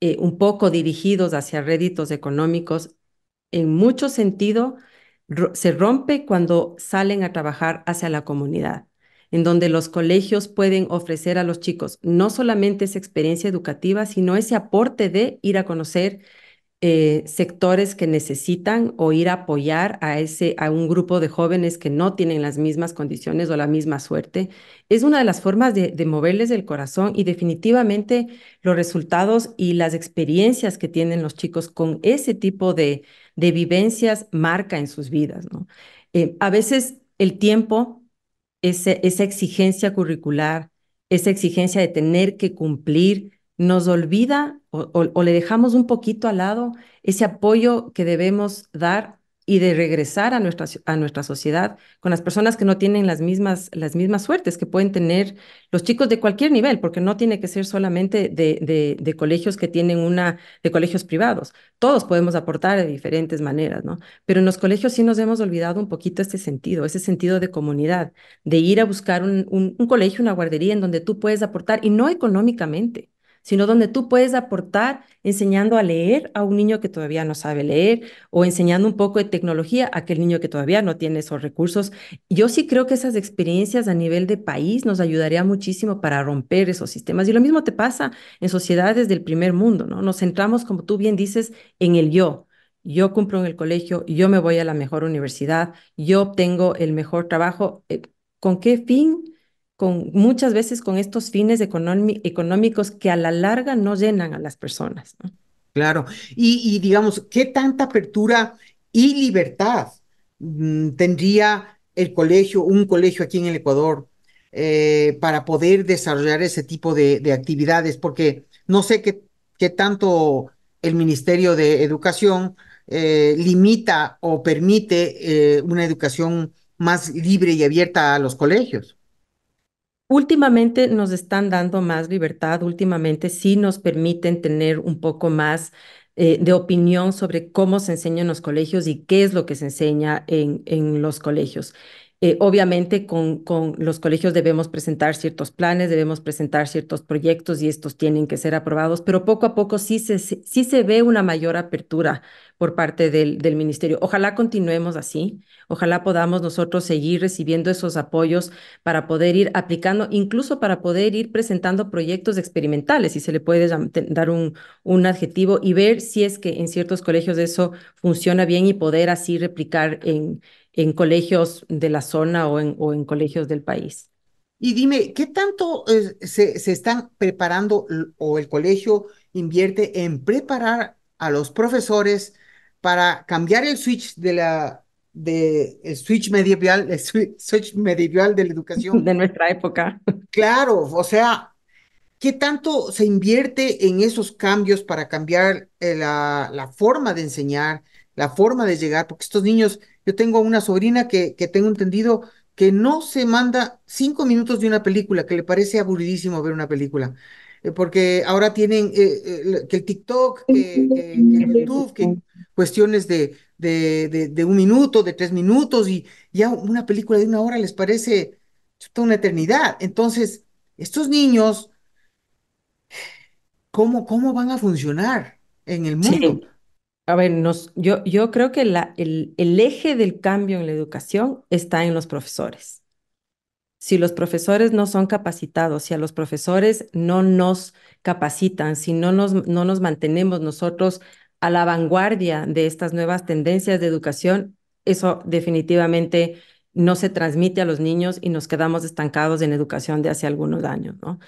eh, un poco dirigidos hacia réditos económicos, en mucho sentido se rompe cuando salen a trabajar hacia la comunidad en donde los colegios pueden ofrecer a los chicos no solamente esa experiencia educativa, sino ese aporte de ir a conocer eh, sectores que necesitan o ir a apoyar a, ese, a un grupo de jóvenes que no tienen las mismas condiciones o la misma suerte, es una de las formas de, moverles el corazón y definitivamente los resultados y las experiencias que tienen los chicos con ese tipo de, de vivencias marca en sus vidas. Eh, a veces el tiempo, ese, esa exigencia curricular, esa exigencia de tener que cumplir, nos olvida o, le dejamos un poquito al lado ese apoyo que debemos dar y de regresar a nuestra, a nuestra sociedad con las personas que no tienen las mismas, las mismas suertes que pueden tener los chicos de cualquier nivel, porque no tiene que ser solamente de, colegios que tienen una, de colegios privados. Todos podemos aportar de diferentes maneras, ¿no? Pero en los colegios sí nos hemos olvidado un poquito este sentido, ese sentido de comunidad, de ir a buscar un, un colegio, una guardería en donde tú puedes aportar y no económicamente sino donde tú puedes aportar enseñando a leer a un niño que todavía no sabe leer o enseñando un poco de tecnología a aquel niño que todavía no tiene esos recursos. Yo sí creo que esas experiencias a nivel de país nos ayudaría muchísimo para romper esos sistemas. Y lo mismo te pasa en sociedades del primer mundo, ¿no? Nos centramos, como tú bien dices, en el yo yo cumplo en el colegio, yo me voy a la mejor universidad, yo obtengo el mejor trabajo. Eh, ¿Con qué fin? con, muchas veces con estos fines económicos que a la larga no llenan a las personas. Claro, y, digamos, ¿qué tanta apertura y libertad mm, tendría el colegio, un colegio aquí en el Ecuador, eh, para poder desarrollar ese tipo de, actividades? Porque no sé qué, tanto el Ministerio de Educación eh, limita o permite eh, una educación más libre y abierta a los colegios. Últimamente nos están dando más libertad, últimamente sí nos permiten tener un poco más eh, de opinión sobre cómo se enseña en los colegios y qué es lo que se enseña en los colegios. Eh, obviamente con, los colegios debemos presentar ciertos planes, debemos presentar ciertos proyectos y estos tienen que ser aprobados, pero poco a poco sí se, sí se ve una mayor apertura por parte del, del ministerio. Ojalá continuemos así, ojalá podamos nosotros seguir recibiendo esos apoyos para poder ir aplicando, incluso para poder ir presentando proyectos experimentales, si se le puede dar un, un adjetivo, y ver si es que en ciertos colegios eso funciona bien y poder así replicar en en colegios de la zona o en, o en colegios del país. Y dime, ¿qué tanto eh, se, están preparando o el colegio invierte en preparar a los profesores para cambiar el switch de la de el switch medieval, switch medieval de la educación de nuestra época? Claro, o sea, ¿qué tanto se invierte en esos cambios para cambiar eh, la, la forma de enseñar, la forma de llegar? Porque estos niños yo tengo una sobrina que, tengo entendido que no se manda cinco minutos de una película, que le parece aburridísimo ver una película, eh, porque ahora tienen eh, eh, que el TikTok, que, YouTube, que cuestiones de, de, un minuto, de tres minutos, y ya una película de una hora les parece toda una eternidad. Entonces, estos niños, ¿cómo, cómo van a funcionar en el mundo? A ver, nos, yo, creo que el, eje del cambio en la educación está en los profesores. Si los profesores no son capacitados, si a los profesores no nos capacitan, si no nos, no nos mantenemos nosotros a la vanguardia de estas nuevas tendencias de educación, eso definitivamente no se transmite a los niños y nos quedamos estancados en educación de hace algunos años, ¿no?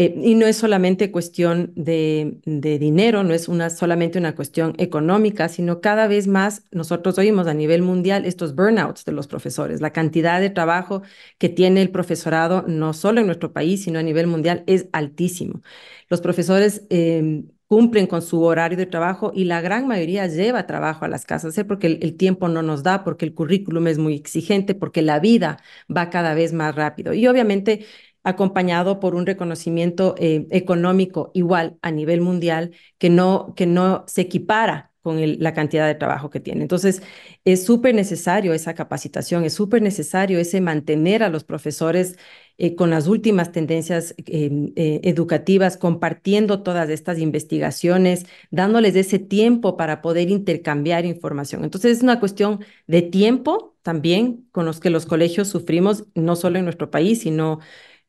Eh, y no es solamente cuestión de, dinero, no es una, solamente una cuestión económica, sino cada vez más nosotros oímos a nivel mundial estos burnouts de los profesores. La cantidad de trabajo que tiene el profesorado, no solo en nuestro país, sino a nivel mundial, es altísimo. Los profesores... Em, cumplen con su horario de trabajo y la gran mayoría lleva trabajo a las casas, porque el, el, tiempo no nos da, porque el currículum es muy exigente, porque la vida va cada vez más rápido. Y obviamente acompañado por un reconocimiento eh, económico igual a nivel mundial que no, que no se equipara con la cantidad de trabajo que tiene. Entonces, es súper necesario esa capacitación, es súper necesario ese mantener a los profesores eh, con las últimas tendencias em, eh, educativas, compartiendo todas estas investigaciones, dándoles ese tiempo para poder intercambiar información. Entonces es una cuestión de tiempo también con los que los colegios sufrimos, no solo en nuestro país, sino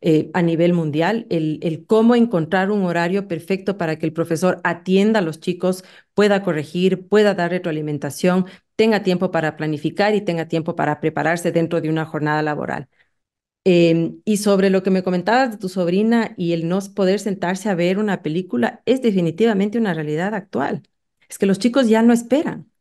eh, a nivel mundial, el, cómo encontrar un horario perfecto para que el profesor atienda a los chicos, pueda corregir, pueda dar retroalimentación, tenga tiempo para planificar y tenga tiempo para prepararse dentro de una jornada laboral. Em, y sobre lo que me comentabas de tu sobrina y el no poder sentarse a ver una película, es definitivamente una realidad actual. Es que los chicos ya no esperan.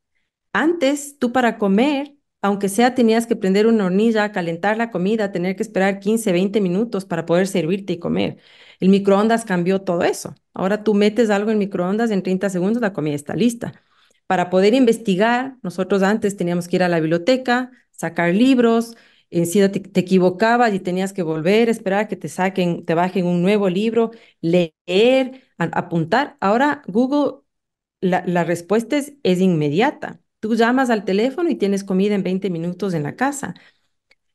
Antes, tú para comer aunque sea, tenías que prender una hornilla, calentar la comida, tener que esperar 15, 20 minutos para poder servirte y comer. El microondas cambió todo eso. Ahora tú metes algo en microondas, en 30 segundos la comida está lista. Para poder investigar, nosotros antes teníamos que ir a la biblioteca, sacar libros, eh, si te, equivocabas y tenías que volver, esperar que te saquen, te bajen un nuevo libro, leer, apuntar. Ahora Google, la, respuesta es inmediata. Tú llamas al teléfono y tienes comida en 20 minutos en la casa.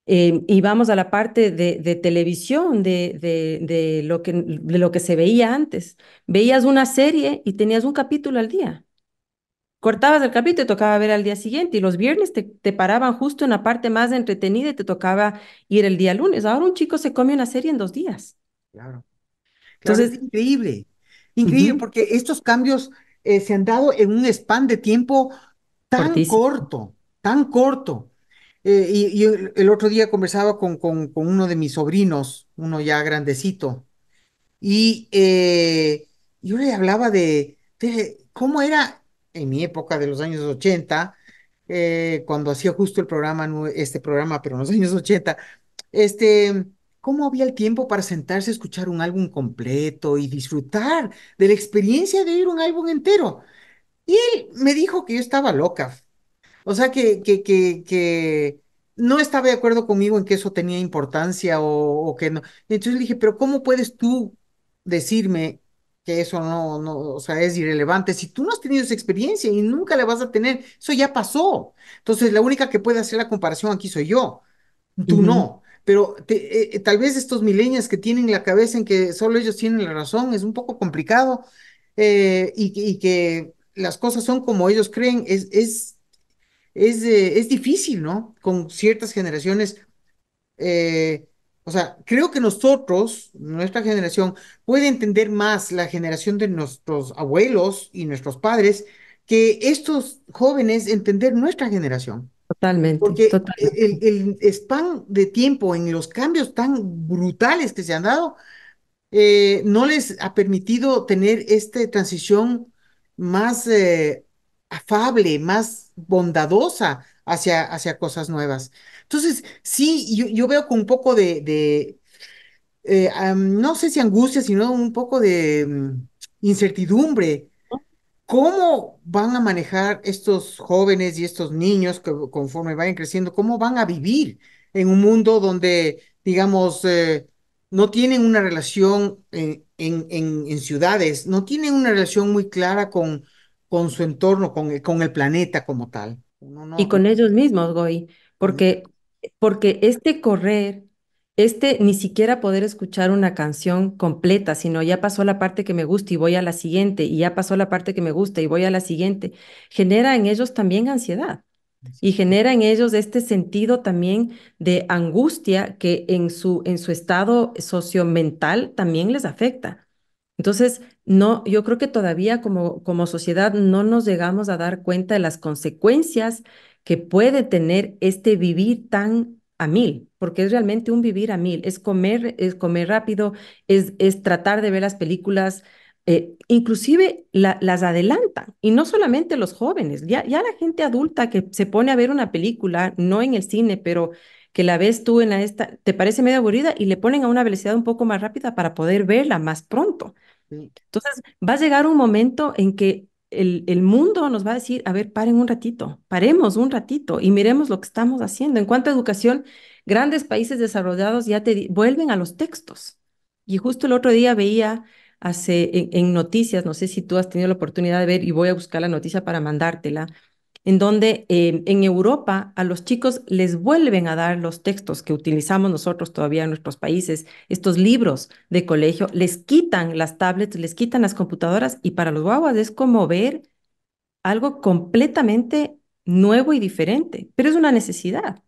Eh, y vamos a la parte de, televisión, de, de, lo que, se veía antes. Veías una serie y tenías un capítulo al día. Cortabas el capítulo y tocaba ver al día siguiente. Y los viernes te, paraban justo en la parte más entretenida y te tocaba ir el día lunes. Ahora un chico se come una serie en dos días. Claro. Entonces, increíble. Increíble, porque estos cambios eh, se han dado en un span de tiempo tan corto, tan corto. Eh, y, el otro día conversaba con, con, uno de mis sobrinos, uno ya grandecito, y eh, yo le hablaba de, cómo era en mi época de los años 80, eh, cuando hacía justo el programa, este programa, pero en los años 80, este, ¿Cómo había el tiempo para sentarse a escuchar un álbum completo y disfrutar de la experiencia de ir un álbum entero? Y él me dijo que yo estaba loca. O sea, que, que, que, no estaba de acuerdo conmigo en que eso tenía importancia o, que no. Entonces le dije, pero ¿cómo puedes tú decirme que eso no, no, o sea, es irrelevante. Si tú no has tenido esa experiencia y nunca la vas a tener, eso ya pasó. Entonces, la única que puede hacer la comparación aquí soy yo, tú no. Pero eh, eh, tal vez estos milenios que tienen la cabeza en que solo ellos tienen la razón, es un poco complicado eh, y, que las cosas son como ellos creen, es, es, es, eh, es difícil, ¿no? Con ciertas generaciones. Eh, o sea, creo que nosotros, nuestra generación, puede entender más la generación de nuestros abuelos y nuestros padres que estos jóvenes entender nuestra generación. Totalmente. Porque El, el, span de tiempo en los cambios tan brutales que se han dado, eh, no les ha permitido tener esta transición más eh, afable, más bondadosa hacia, hacia cosas nuevas. Entonces, sí, yo, veo con un poco de, eh, no sé si angustia, sino un poco de mm, incertidumbre. ¿Cómo van a manejar estos jóvenes y estos niños que conforme vayan creciendo? ¿Cómo van a vivir en un mundo donde, digamos, eh, no tienen una relación en, ciudades no tienen una relación muy clara con, con su entorno, con, con el planeta como tal. Y con ellos mismos, Goy, porque, porque este correr, este ni siquiera poder escuchar una canción completa, sino ya pasó la parte que me gusta y voy a la siguiente, y ya pasó la parte que me gusta y voy a la siguiente, genera en ellos también ansiedad y genera en ellos este sentido también de angustia que en su, en su estado mental también les afecta. Entonces, no, yo creo que todavía como, como sociedad no nos llegamos a dar cuenta de las consecuencias que puede tener este vivir tan a mil, porque es realmente un vivir a mil, es comer, es comer rápido, es, es tratar de ver las películas eh, inclusive las adelantan, y no solamente los jóvenes, ya, ya la gente adulta que se pone a ver una película, no en el cine, pero que la ves tú en la esta, te parece medio aburrida y le ponen a una velocidad un poco más rápida para poder verla más pronto. Entonces, va a llegar un momento en que el, el, mundo nos va a decir, a ver, paren un ratito, paremos un ratito y miremos lo que estamos haciendo. En cuanto a educación, grandes países desarrollados ya te vuelven a los textos. Y justo el otro día veía hace en, noticias, no sé si tú has tenido la oportunidad de ver y voy a buscar la noticia para mandártela, en donde en Europa a los chicos les vuelven a dar los textos que utilizamos nosotros todavía en nuestros países, estos libros de colegio, les quitan las tablets, les quitan las computadoras y para los guaguas es como ver algo completamente nuevo y diferente, pero es una necesidad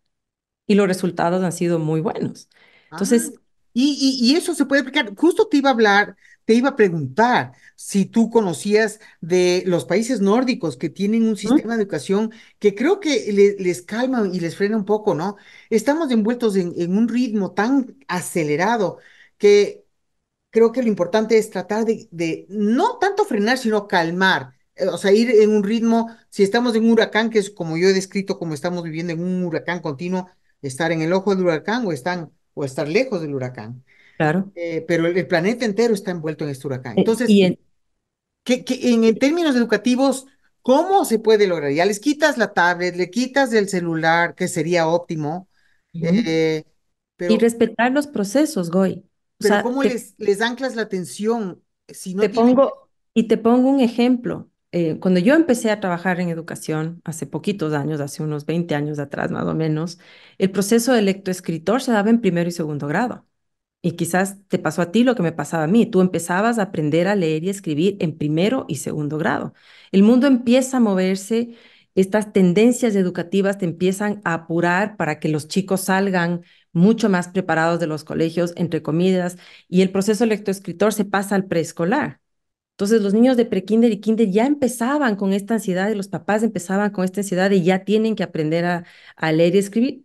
y los resultados han sido muy buenos. Entonces, ah. Y, eso se puede aplicar. Justo te iba a hablar, te iba a preguntar si tú conocías de los países nórdicos que tienen un sistema de educación que creo que les calma y les frena un poco, ¿no? Estamos envueltos en, un ritmo tan acelerado que creo que lo importante es tratar de, de, no tanto frenar, sino calmar. Eh, o sea, ir en un ritmo, si estamos en un huracán, que es como yo he descrito, como estamos viviendo en un huracán continuo, estar en el ojo del huracán o están o estar lejos del huracán. Claro. Eh, pero el, planeta entero está envuelto en este huracán. Eh, Entonces, en... en, términos educativos, ¿cómo se puede lograr? Ya les quitas la tablet, le quitas el celular, que sería óptimo. Eh, y respetar los procesos, Goy. O pero sea, ¿cómo les, anclas la atención si no te pongo Y te pongo un ejemplo. Eh, cuando yo empecé a trabajar en educación hace poquitos años, hace unos 20 años atrás más o menos, el proceso de lectoescritor se daba en primero y segundo grado. Y quizás te pasó a ti lo que me pasaba a mí. Tú empezabas a aprender a leer y escribir en primero y segundo grado. El mundo empieza a moverse, estas tendencias educativas te empiezan a apurar para que los chicos salgan mucho más preparados de los colegios, entre comidas, y el proceso lectoescritor se pasa al preescolar. Entonces los niños de prekinder y kinder ya empezaban con esta ansiedad y los papás empezaban con esta ansiedad y ya tienen que aprender a, a leer y escribir.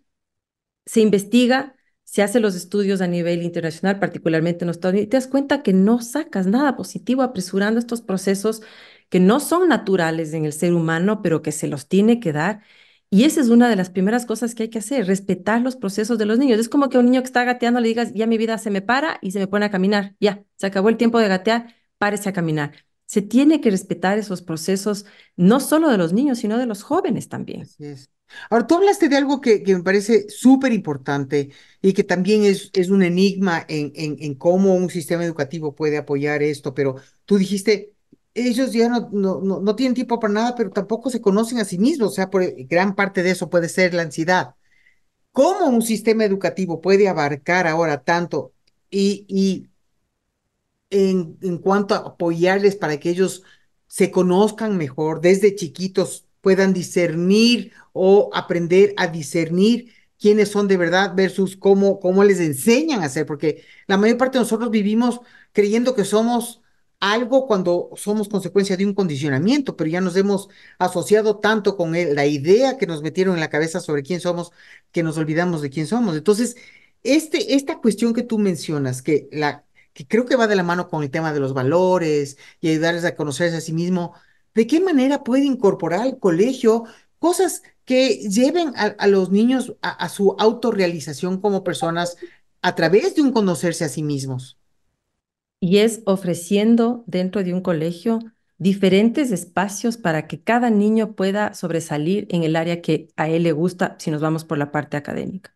Se investiga, se hacen los estudios a nivel internacional, particularmente en los Estados Unidos, y te das cuenta que no sacas nada positivo apresurando estos procesos que no son naturales en el ser humano, pero que se los tiene que dar. Y esa es una de las primeras cosas que hay que hacer, respetar los procesos de los niños. Es como que a un niño que está gateando le digas, ya mi vida se me para y se me pone a caminar, ya, se acabó el tiempo de gatear párese a caminar. Se tiene que respetar esos procesos, no solo de los niños, sino de los jóvenes también. Ahora, tú hablaste de algo que, me parece súper importante y que también es, es un enigma en, en, en, cómo un sistema educativo puede apoyar esto, pero tú dijiste, ellos ya no, no, no, tienen tiempo para nada, pero tampoco se conocen a sí mismos, o sea, gran parte de eso puede ser la ansiedad. ¿Cómo un sistema educativo puede abarcar ahora tanto y, y en, cuanto a apoyarles para que ellos se conozcan mejor desde chiquitos, puedan discernir o aprender a discernir quiénes son de verdad versus cómo, cómo les enseñan a ser, porque la mayor parte de nosotros vivimos creyendo que somos algo cuando somos consecuencia de un condicionamiento, pero ya nos hemos asociado tanto con la idea que nos metieron en la cabeza sobre quién somos, que nos olvidamos de quién somos. Entonces, este, esta cuestión que tú mencionas, que la que creo que va de la mano con el tema de los valores y ayudarles a conocerse a sí mismo, ¿de qué manera puede incorporar al colegio cosas que lleven a, los niños a, a, su autorrealización como personas a través de un conocerse a sí mismos? Y es ofreciendo dentro de un colegio diferentes espacios para que cada niño pueda sobresalir en el área que a él le gusta, si nos vamos por la parte académica.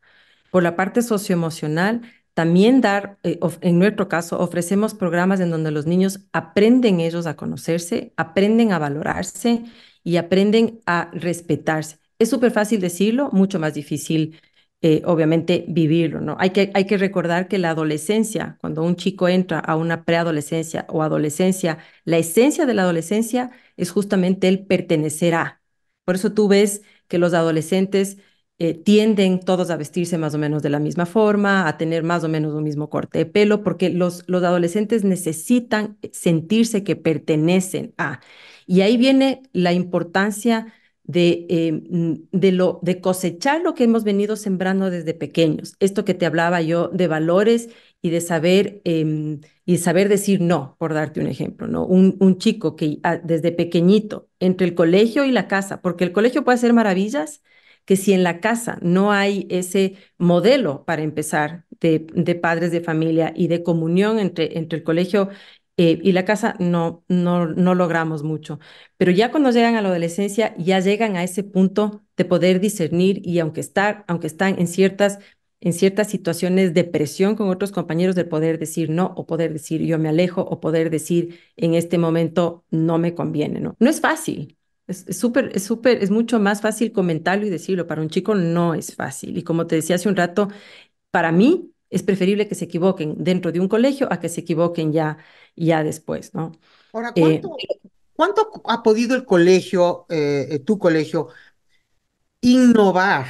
Por la parte socioemocional, también dar, eh, en nuestro caso, ofrecemos programas en donde los niños aprenden ellos a conocerse, aprenden a valorarse y aprenden a respetarse. Es súper fácil decirlo, mucho más difícil, eh, obviamente, vivirlo, ¿no? Hay que, hay que recordar que la adolescencia, cuando un chico entra a una preadolescencia o adolescencia, la esencia de la adolescencia es justamente el pertenecer a. Por eso tú ves que los adolescentes eh, tienden todos a vestirse más o menos de la misma forma, a tener más o menos un mismo corte de pelo, porque los, adolescentes necesitan sentirse que pertenecen a. Y ahí viene la importancia de, em, de, lo, de cosechar lo que hemos venido sembrando desde pequeños. Esto que te hablaba yo de valores y de saber, em, y saber decir no, por darte un ejemplo, ¿no? Un, un chico que ah, desde pequeñito, entre el colegio y la casa, porque el colegio puede hacer maravillas, que si en la casa no hay ese modelo para empezar de, padres de familia y de comunión entre, entre el colegio eh, y la casa no, no, logramos mucho. Pero ya cuando llegan a la adolescencia, ya llegan a ese punto de poder discernir y aunque, estar, aunque están en ciertas, en ciertas situaciones de presión con otros compañeros, de poder decir no o poder decir yo me alejo o poder decir en este momento no me conviene. No, no es fácil. Es súper, es súper, es, mucho más fácil comentarlo y decirlo. Para un chico no es fácil. Y como te decía hace un rato, para mí es preferible que se equivoquen dentro de un colegio a que se equivoquen ya, ya después, ¿no? Ahora, eh, ¿cuánto, ha podido el colegio, eh, eh, tu colegio, innovar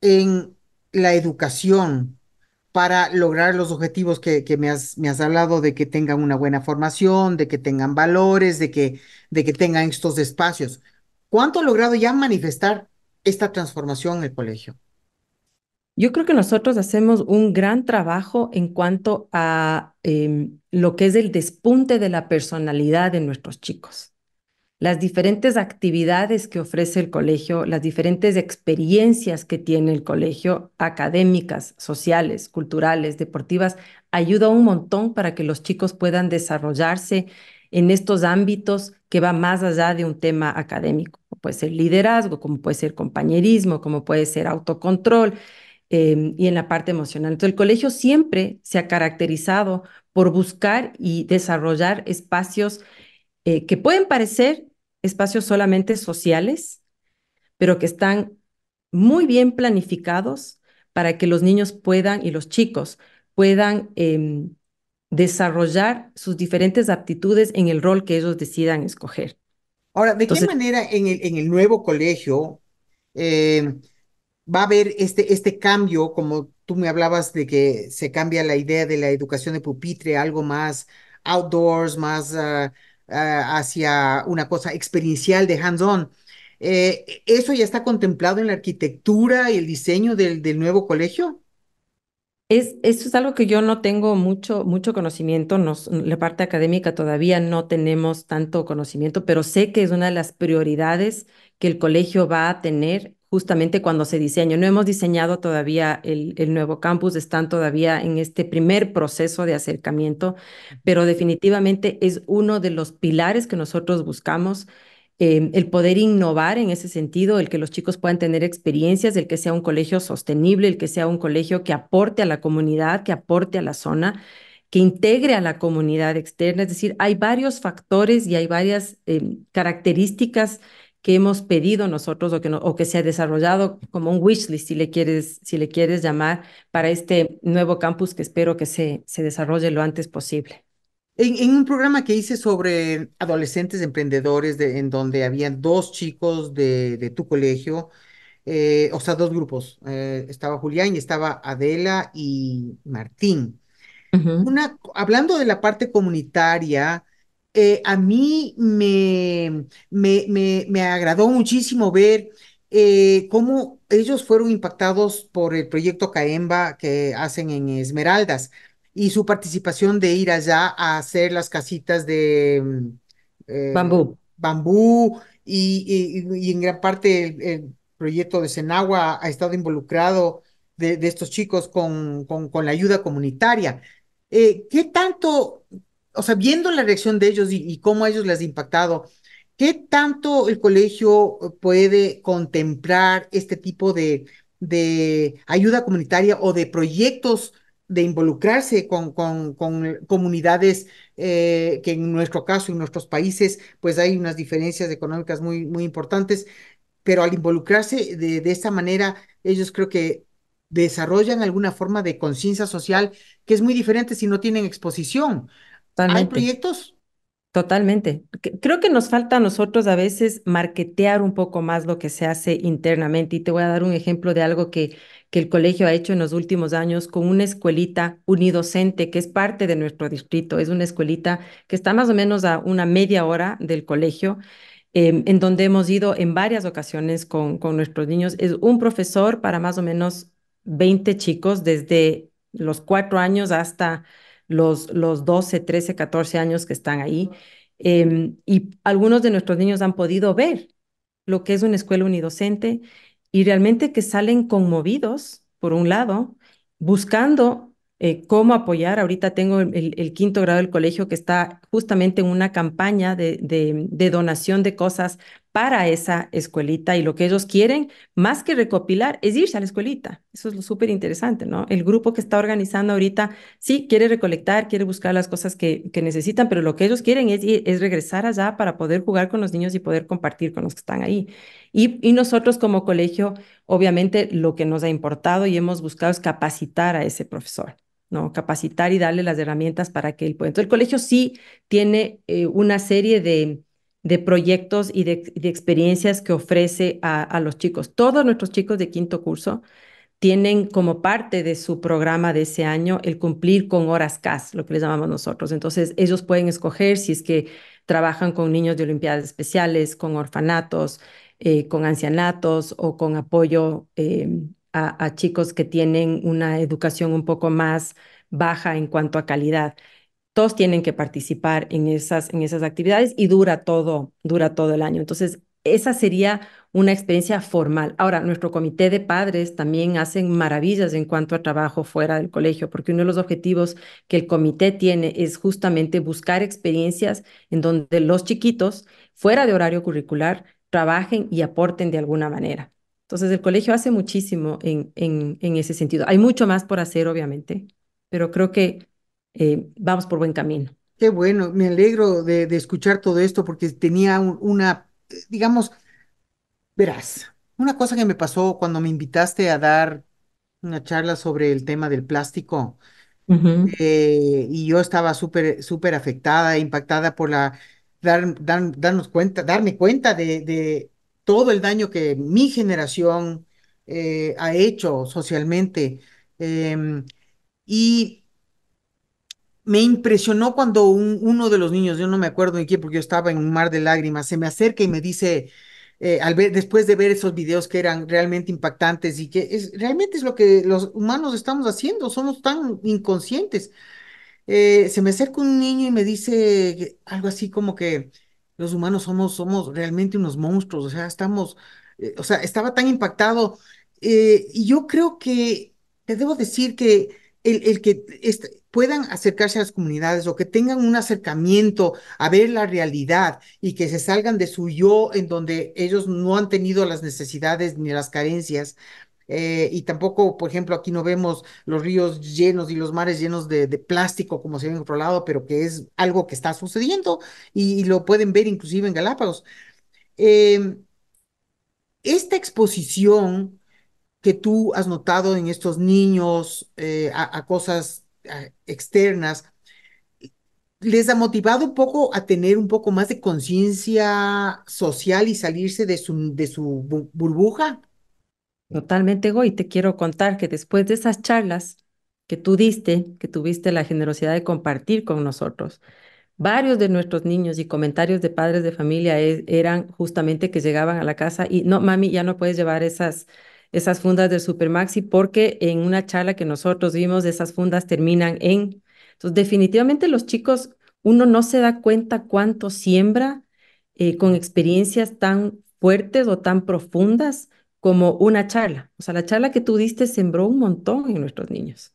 en la educación para lograr los objetivos que, me, has, me, has, hablado de que tengan una buena formación, de que tengan valores, de que, de que tengan estos espacios. ¿Cuánto ha logrado ya manifestar esta transformación en el colegio? Yo creo que nosotros hacemos un gran trabajo en cuanto a em, lo que es el despunte de la personalidad de nuestros chicos las diferentes actividades que ofrece el colegio, las diferentes experiencias que tiene el colegio, académicas, sociales, culturales, deportivas, ayuda un montón para que los chicos puedan desarrollarse en estos ámbitos que va más allá de un tema académico. Como puede ser liderazgo, como puede ser compañerismo, como puede ser autocontrol em, y en la parte emocional. Entonces, el colegio siempre se ha caracterizado por buscar y desarrollar espacios eh, que pueden parecer espacios solamente sociales, pero que están muy bien planificados para que los niños puedan y los chicos puedan em, desarrollar sus diferentes aptitudes en el rol que ellos decidan escoger. Ahora, ¿de qué manera en el, en el nuevo colegio em, va a haber este, este cambio, como tú me hablabas de que se cambia la idea de la educación de pupitre, algo más outdoors, más... Ah, eh, hacia una cosa experiencial de hands-on. Eh, ¿Eso ya está contemplado en la arquitectura y el diseño del, nuevo colegio? Es, eso es algo que yo no tengo mucho, mucho conocimiento. Nos, la parte académica todavía no tenemos tanto conocimiento, pero sé que es una de las prioridades que el colegio va a tener justamente cuando se diseña. No hemos diseñado todavía el, nuevo campus, están todavía en este primer proceso de acercamiento, pero definitivamente es uno de los pilares que nosotros buscamos. Em, el poder innovar en ese sentido, el que los chicos puedan tener experiencias, el que sea un colegio sostenible, el que sea un colegio que aporte a la comunidad, que aporte a la zona, que integre a la comunidad externa. Es decir, hay varios factores y hay varias em, características que hemos pedido nosotros o que, o que se ha desarrollado como un wish list, si le quieres, si le quieres llamar, para este nuevo campus que espero que se, se desarrolle lo antes posible. En, un programa que hice sobre adolescentes emprendedores, en donde habían dos chicos de, tu colegio, eh, o sea, dos grupos, eh, estaba Julián y estaba Adela y Martín. Una, hablando de la parte comunitaria, eh, a mí me, me, me, agradó muchísimo ver eh, cómo ellos fueron impactados por el proyecto Caemba que hacen en Esmeraldas y su participación de ir allá a hacer las casitas de eh, bambú. Bambú y, en gran parte el, proyecto de Senagua ha estado involucrado de, estos chicos con, con, con, la ayuda comunitaria. ¿Qué tanto o sea, viendo la reacción de ellos y, cómo a ellos les ha impactado, ¿qué tanto el colegio puede contemplar este tipo de, de ayuda comunitaria o de proyectos de involucrarse con, con, comunidades eh, que en nuestro caso, en nuestros países, pues hay unas diferencias económicas muy, muy importantes, pero al involucrarse de, de esta manera, ellos creo que desarrollan alguna forma de conciencia social que es muy diferente si no tienen exposición. ¿Hay proyectos? Totalmente. Creo que nos falta a nosotros a veces marquetear un poco más lo que se hace internamente. Y te voy a dar un ejemplo de algo que, que el colegio ha hecho en los últimos años con una escuelita unidocente que es parte de nuestro distrito. Es una escuelita que está más o menos a una media hora del colegio. Em, en donde hemos ido en varias ocasiones con, con nuestros niños. Es un profesor para más o menos 20 chicos, desde los cuatro años hasta los, los 12, 13, 14 años que están ahí. Em, y algunos de nuestros niños han podido ver lo que es una escuela unidocente y realmente que salen conmovidos, por un lado, buscando eh, cómo apoyar. Ahorita tengo el, quinto grado del colegio que está justamente en una campaña de donación de cosas para esa escuelita y lo que ellos quieren, más que recopilar, es irse a la escuelita. Eso es lo súper interesante, ¿no? El grupo que está organizando ahorita, sí, quiere recolectar, quiere buscar las cosas que, que necesitan, pero lo que ellos quieren es, es regresar allá para poder jugar con los niños y poder compartir con los que están ahí. Y, nosotros como colegio, obviamente, lo que nos ha importado y hemos buscado es capacitar a ese profesor. ¿no? capacitar y darle las herramientas para que él pueda. Entonces, el colegio sí tiene eh, una serie de, de proyectos y de, experiencias que ofrece a, los chicos. Todos nuestros chicos de quinto curso tienen como parte de su programa de ese año el cumplir con horas CAS, lo que les llamamos nosotros. Entonces, ellos pueden escoger si es que trabajan con niños de Olimpiadas Especiales, con orfanatos, eh, con ancianatos o con apoyo em, a chicos que tienen una educación un poco más baja en cuanto a calidad todos tienen que participar en esas, en esas actividades y dura todo, dura todo el año. Entonces, esa sería una experiencia formal. Ahora, nuestro comité de padres también hacen maravillas en cuanto a trabajo fuera del colegio, porque uno de los objetivos que el comité tiene es justamente buscar experiencias en donde los chiquitos, fuera de horario curricular, trabajen y aporten de alguna manera. Entonces, el colegio hace muchísimo en, en, en ese sentido. Hay mucho más por hacer, obviamente, pero creo que eh, vamos por buen camino. Qué bueno, me alegro de, escuchar todo esto porque tenía una, digamos, verás, una cosa que me pasó cuando me invitaste a dar una charla sobre el tema del plástico eh, y yo estaba súper, súper afectada, impactada por la, dar, darnos cuenta, darme cuenta de, todo el daño que mi generación eh, ha hecho socialmente. Em, y me impresionó cuando uno de los niños, yo no me acuerdo en quién, porque yo estaba en un mar de lágrimas, se me acerca y me dice, eh, después de ver esos videos que eran realmente impactantes y que es, realmente es lo que los humanos estamos haciendo, somos tan inconscientes. Eh, se me acerca un niño y me dice algo así como que los humanos somos, somos realmente unos monstruos, o sea, estamos, eh, o sea, estaba tan impactado. y yo creo que, te debo decir que el, que... Este, puedan acercarse a las comunidades o que tengan un acercamiento a ver la realidad y que se salgan de su yo en donde ellos no han tenido las necesidades ni las carencias. Eh, y tampoco, por ejemplo, aquí no vemos los ríos llenos y los mares llenos de, plástico como se ve en otro lado, pero que es algo que está sucediendo y, lo pueden ver inclusive en Galápagos. Em, esta exposición que tú has notado en estos niños eh, a, cosas Ah, externas, les ha motivado un poco a tener un poco más de conciencia social y salirse de su, de su burbuja. Totalmente, y Te quiero contar que después de esas charlas que tú diste, que tuviste la generosidad de compartir con nosotros, varios de nuestros niños y comentarios de padres de familia e, eran justamente que llegaban a la casa y no, mami, ya no puedes llevar esas esas fundas del Supermaxi, porque en una charla que nosotros vimos, esas fundas terminan en. Entonces, definitivamente los chicos, uno no se da cuenta cuánto siembra eh, con experiencias tan fuertes o tan profundas como una charla. O sea, la charla que tú diste sembró un montón en nuestros niños.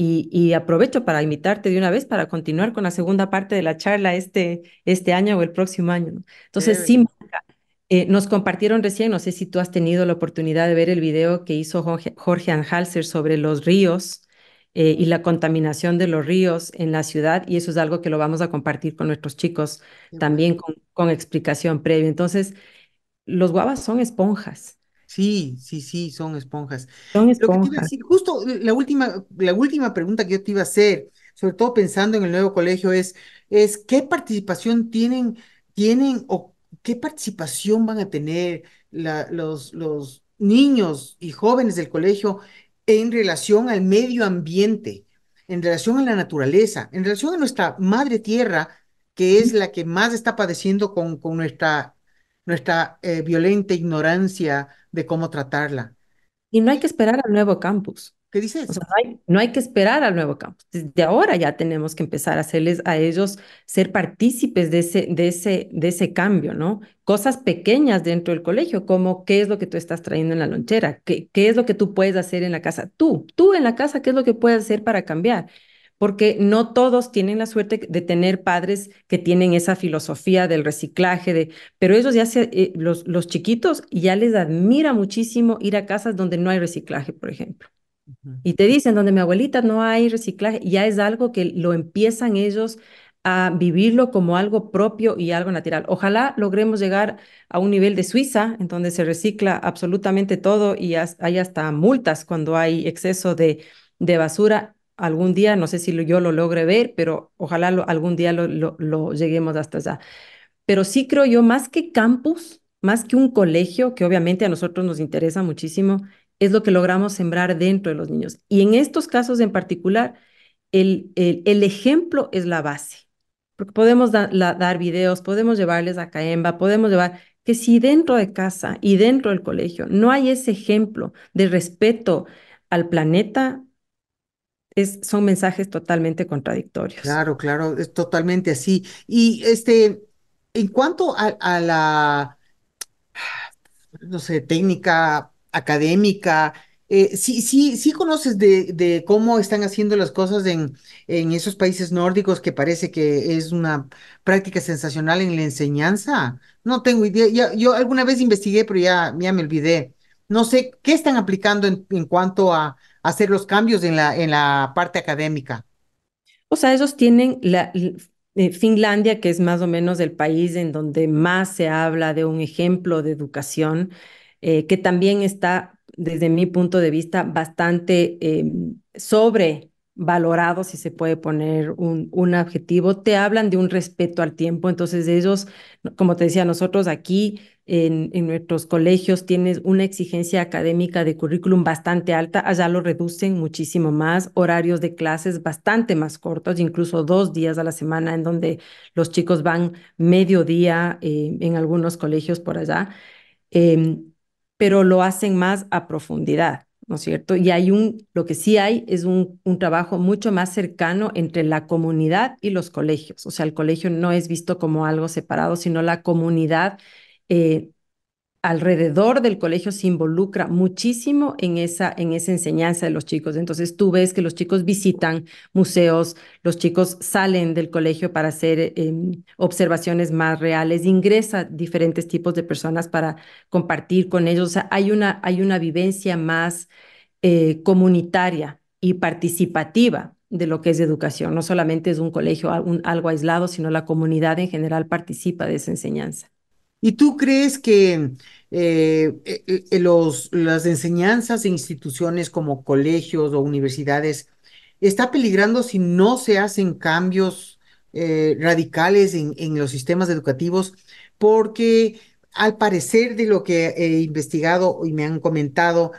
Y, aprovecho para invitarte de una vez para continuar con la segunda parte de la charla este, este año o el próximo año. Entonces, sí, eh, nos compartieron recién, no sé si tú has tenido la oportunidad de ver el video que hizo Jorge, Anhalser sobre los ríos eh, y la contaminación de los ríos en la ciudad, y eso es algo que lo vamos a compartir con nuestros chicos también con, con, explicación previa. Entonces, los guavas son esponjas. Sí, sí, sí, son esponjas. Son esponjas. justo la última, la última pregunta que yo te iba a hacer, sobre todo pensando en el nuevo colegio, es, es ¿qué participación tienen, tienen o ¿Qué participación van a tener los, niños y jóvenes del colegio en relación al medio ambiente, en relación a la naturaleza, en relación a nuestra madre tierra, que es la que más está padeciendo con, nuestra, nuestra eh, violenta ignorancia de cómo tratarla. Y no hay que esperar al nuevo campus. ¿Qué no, hay, que esperar al nuevo campo Desde ahora ya tenemos que empezar a hacerles a ellos ser partícipes de ese, de ese, de ese cambio, ¿no? Cosas pequeñas dentro del colegio, como qué es lo que tú estás trayendo en la lonchera, qué, qué es lo que tú puedes hacer en la casa. Tú, tú en la casa, qué es lo que puedes hacer para cambiar. Porque no todos tienen la suerte de tener padres que tienen esa filosofía del reciclaje, de, pero ellos ya eh, los, los chiquitos ya les admira muchísimo ir a casas donde no hay reciclaje, por ejemplo y te dicen, donde mi abuelita no hay reciclaje, ya es algo que lo empiezan ellos a vivirlo como algo propio y algo natural. Ojalá logremos llegar a un nivel de Suiza en donde se recicla absolutamente todo y hay hasta multas cuando hay exceso de, basura. Algún día, no sé si yo lo logre ver, pero ojalá algún día lo, lo lleguemos hasta allá. Pero sí creo yo, más que campus, más que un colegio, que obviamente a nosotros nos interesa muchísimo, es lo que logramos sembrar dentro de los niños. Y en estos casos en particular, el, el, el ejemplo es la base, porque podemos dar videos, podemos llevarles a Caemba, podemos llevar que si dentro de casa y dentro del colegio no hay ese ejemplo de respeto al planeta, es, son mensajes totalmente contradictorios. Claro, claro, es totalmente así. Y este, en cuanto a, a la, no sé, técnica académica. Eh, sí, sí, sí conoces de, cómo están haciendo las cosas en, en esos países nórdicos que parece que es una práctica sensacional en la enseñanza. No tengo idea. yo alguna vez investigué, pero ya, me olvidé. No sé qué están aplicando en, cuanto a, hacer los cambios en la, en la parte académica. O sea, ellos tienen la, eh, Finlandia, que es más o menos el país en donde más se habla de un ejemplo de educación eh, que también está, desde mi punto de vista, bastante em, sobrevalorado, si se puede poner un, un adjetivo, te hablan de un respeto al tiempo. Entonces ellos, como te decía, nosotros aquí en, nuestros colegios tienes una exigencia académica de currículum bastante alta, allá lo reducen muchísimo más, horarios de clases bastante más cortos, incluso dos días a la semana en donde los chicos van mediodía eh, en algunos colegios por allá. Em, pero lo hacen más a profundidad, ¿no es cierto? Y hay un, lo que sí hay es un, trabajo mucho más cercano entre la comunidad y los colegios. O sea, el colegio no es visto como algo separado, sino la comunidad eh, alrededor del colegio se involucra muchísimo en esa, en esa enseñanza de los chicos. Entonces tú ves que los chicos visitan museos, los chicos salen del colegio para hacer em, observaciones más reales, ingresa diferentes tipos de personas para compartir con ellos. hay una, hay una vivencia más eh, comunitaria y participativa de lo que es educación. No solamente es un colegio, algo aislado, sino la comunidad en general participa de esa enseñanza. ¿Y tú crees que eh, eh, eh, los, las enseñanzas de instituciones como colegios o universidades está peligrando si no se hacen cambios radicales en, los sistemas educativos? Porque al parecer de lo que he investigado y me han comentado,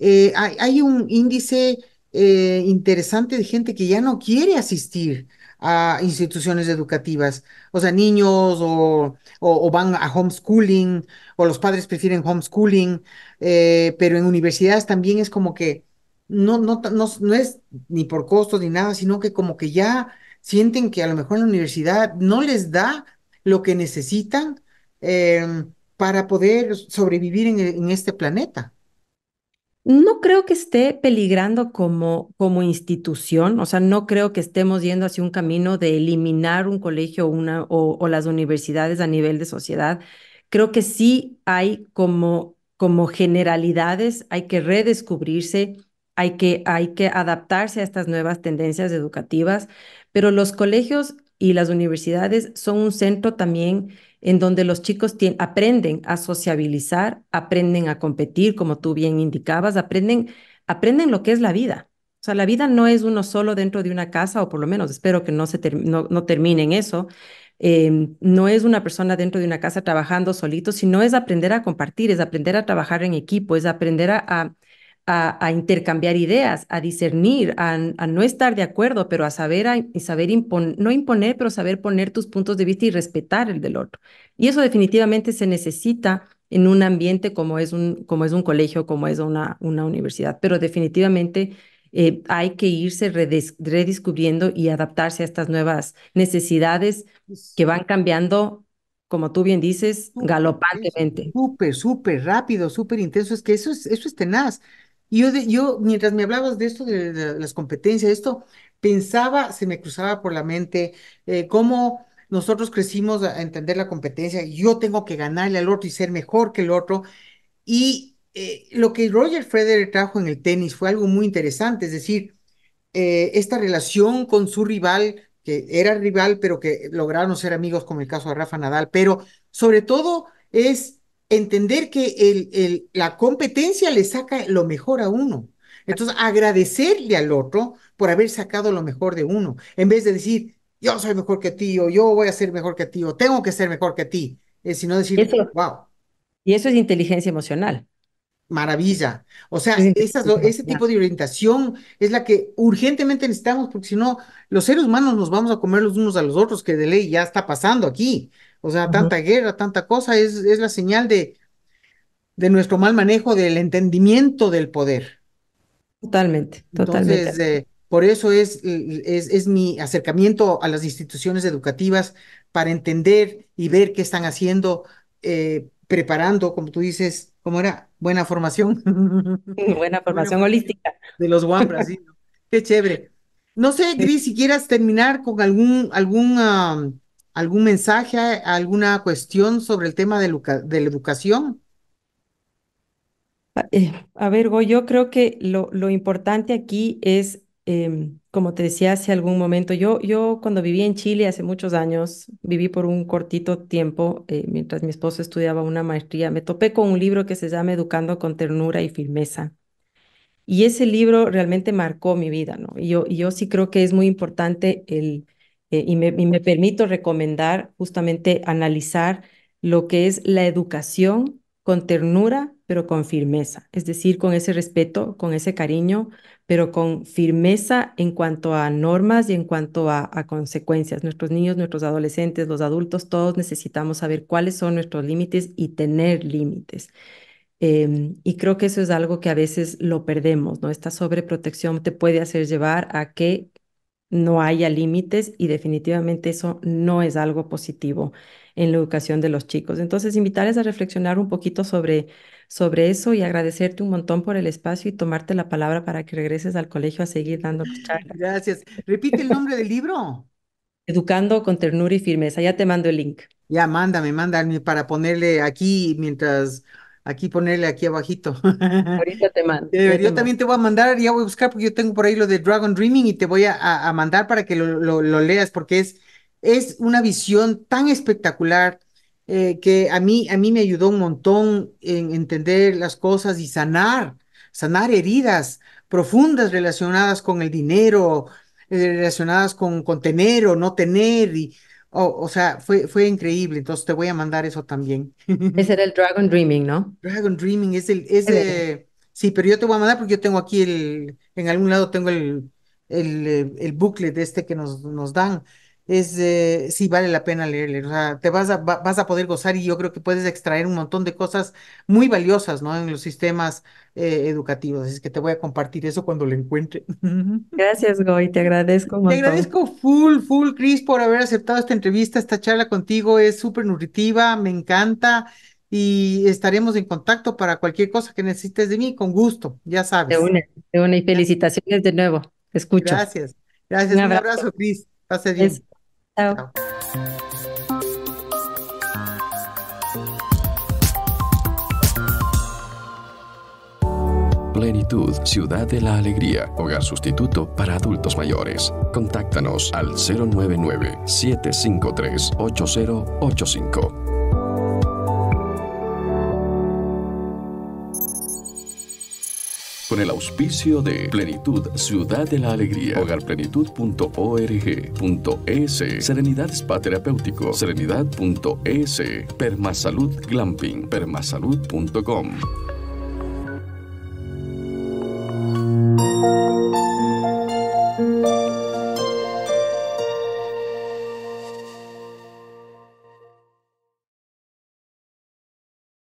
hay, un índice interesante de gente que ya no quiere asistir a instituciones educativas, o sea, niños o, o, van a homeschooling o los padres prefieren homeschooling, eh, pero en universidades también es como que no, no, no, es ni por costo ni nada, sino que como que ya sienten que a lo mejor la universidad no les da lo que necesitan em, para poder sobrevivir en, en este planeta. No creo que esté peligrando como, como institución, o sea, no creo que estemos yendo hacia un camino de eliminar un colegio una, o, o las universidades a nivel de sociedad. Creo que sí hay como, como generalidades, hay que redescubrirse, hay que, hay que adaptarse a estas nuevas tendencias educativas, pero los colegios y las universidades son un centro también en donde los chicos aprenden a sociabilizar, aprenden a competir, como tú bien indicabas, aprenden, aprenden lo que es la vida. O sea, la vida no es uno solo dentro de una casa, o por lo menos espero que no, se no termine eso. Em, no es una persona dentro de una casa trabajando solito, sino es aprender a compartir, es aprender a trabajar en equipo, es aprender a a, intercambiar ideas, a discernir, a, no estar de acuerdo, pero a saber, y saber no imponer, pero saber poner tus puntos de vista y respetar el del otro. Y eso definitivamente se necesita en un ambiente como es un, como es un colegio, como es una, una universidad, pero definitivamente eh, hay que irse redescubriendo y adaptarse a estas nuevas necesidades que van cambiando, como tú bien dices, galopantemente. Súper, súper rápido, súper intenso. Es que eso es, eso es tenaz. Y yo, mientras me hablabas de esto, de, las competencias, esto, pensaba, se me cruzaba por la mente, eh, cómo nosotros crecimos a entender la competencia, yo tengo que ganarle al otro y ser mejor que el otro. Y eh, lo que Roger Federer trajo en el tenis fue algo muy interesante, es decir, eh, esta relación con su rival, que era rival, pero que lograron ser amigos, como el caso de Rafa Nadal, pero sobre todo es entender que el, la competencia le saca lo mejor a uno. Entonces, agradecerle al otro por haber sacado lo mejor de uno, en vez de decir, yo soy mejor que ti, o yo voy a ser mejor que ti, o tengo que ser mejor que ti, eh, sino decir, wow. Y eso es inteligencia emocional. Maravilla. O sea, ese tipo de orientación es la que urgentemente necesitamos, porque si no, los seres humanos nos vamos a comer los unos a los otros, que de ley ya está pasando aquí. O sea, tanta guerra, tanta cosa, es, es la señal de, de nuestro mal manejo del entendimiento del poder. Totalmente, totalmente. Entonces, eh, por eso es, es, mi acercamiento a las instituciones educativas para entender y ver qué están haciendo, eh, preparando, como tú dices, ¿cómo era? Buena formación. Buena formación holística. De los Wambras, Qué chévere. No sé, Gris, si quieras terminar con algún, algún ¿Algún mensaje, alguna cuestión sobre el tema de, la educación? Ah, eh, a ver, yo creo que lo, importante aquí es, em, como te decía hace algún momento, yo, cuando viví en Chile hace muchos años, viví por un cortito tiempo, eh, mientras mi esposo estudiaba una maestría, me topé con un libro que se llama Educando con ternura y firmeza. Y ese libro realmente marcó mi vida, ¿no? y yo sí creo que es muy importante el eh, y, me, permito recomendar justamente analizar lo que es la educación con ternura, pero con firmeza, es decir, con ese respeto, con ese cariño, pero con firmeza en cuanto a normas y en cuanto a, consecuencias. Nuestros niños, nuestros adolescentes, los adultos, todos necesitamos saber cuáles son nuestros límites y tener límites. Em, y creo que eso es algo que a veces lo perdemos, ¿no? Esta sobreprotección te puede hacer llevar a que no haya límites y definitivamente eso no es algo positivo en la educación de los chicos. Entonces, invitarles a reflexionar un poquito sobre, sobre eso y agradecerte un montón por el espacio y tomarte la palabra para que regreses al colegio a seguir dando charlas. Gracias. Repite el nombre del libro. Educando con ternura y firmeza. Ya te mando el link. Ya, mándame, mándame para ponerle aquí mientras aquí ponerle aquí abajito. Ahorita te mando. yo también te voy a mandar, ya voy a buscar porque yo tengo por ahí lo de Dragon Dreaming y te voy a, mandar para que lo, leas porque es, es una visión tan espectacular eh, que a mí, a mí me ayudó un montón en entender las cosas y sanar, sanar heridas profundas relacionadas con el dinero, eh, relacionadas con, con tener o no tener y Oh, o sea, fue, fue increíble, entonces te voy a mandar eso también. Ese era el Dragon Dreaming, ¿no? Dragon Dreaming es el, es sí, pero yo te voy a mandar porque yo tengo aquí el, en algún lado tengo el, el, eh, el booklet este que nos, nos dan es este, eh, sí vale la pena leerle, o sea, te vas a, vas a poder gozar y yo creo que puedes extraer un montón de cosas muy valiosas, ¿no? En los sistemas eh, educativos, así que te voy a compartir eso cuando lo encuentre. Gracias, Goy, te agradezco. mucho. te agradezco full, full, Cris, por haber aceptado esta entrevista, esta charla contigo, es súper nutritiva, me encanta y estaremos en contacto para cualquier cosa que necesites de mí, con gusto, ya sabes. Te une, te une y felicitaciones de nuevo, escucho. Gracias, gracias, un abrazo, Cris, pase bien. Plenitud, Ciudad de la Alegría, hogar sustituto para adultos mayores. Contáctanos al 099-753-8085. Con el auspicio de Plenitud Ciudad de la Alegría, hogarplenitud.org.es, Serenidad Spa Terapéutico, serenidad.es, Permasalud Glamping, permasalud.com.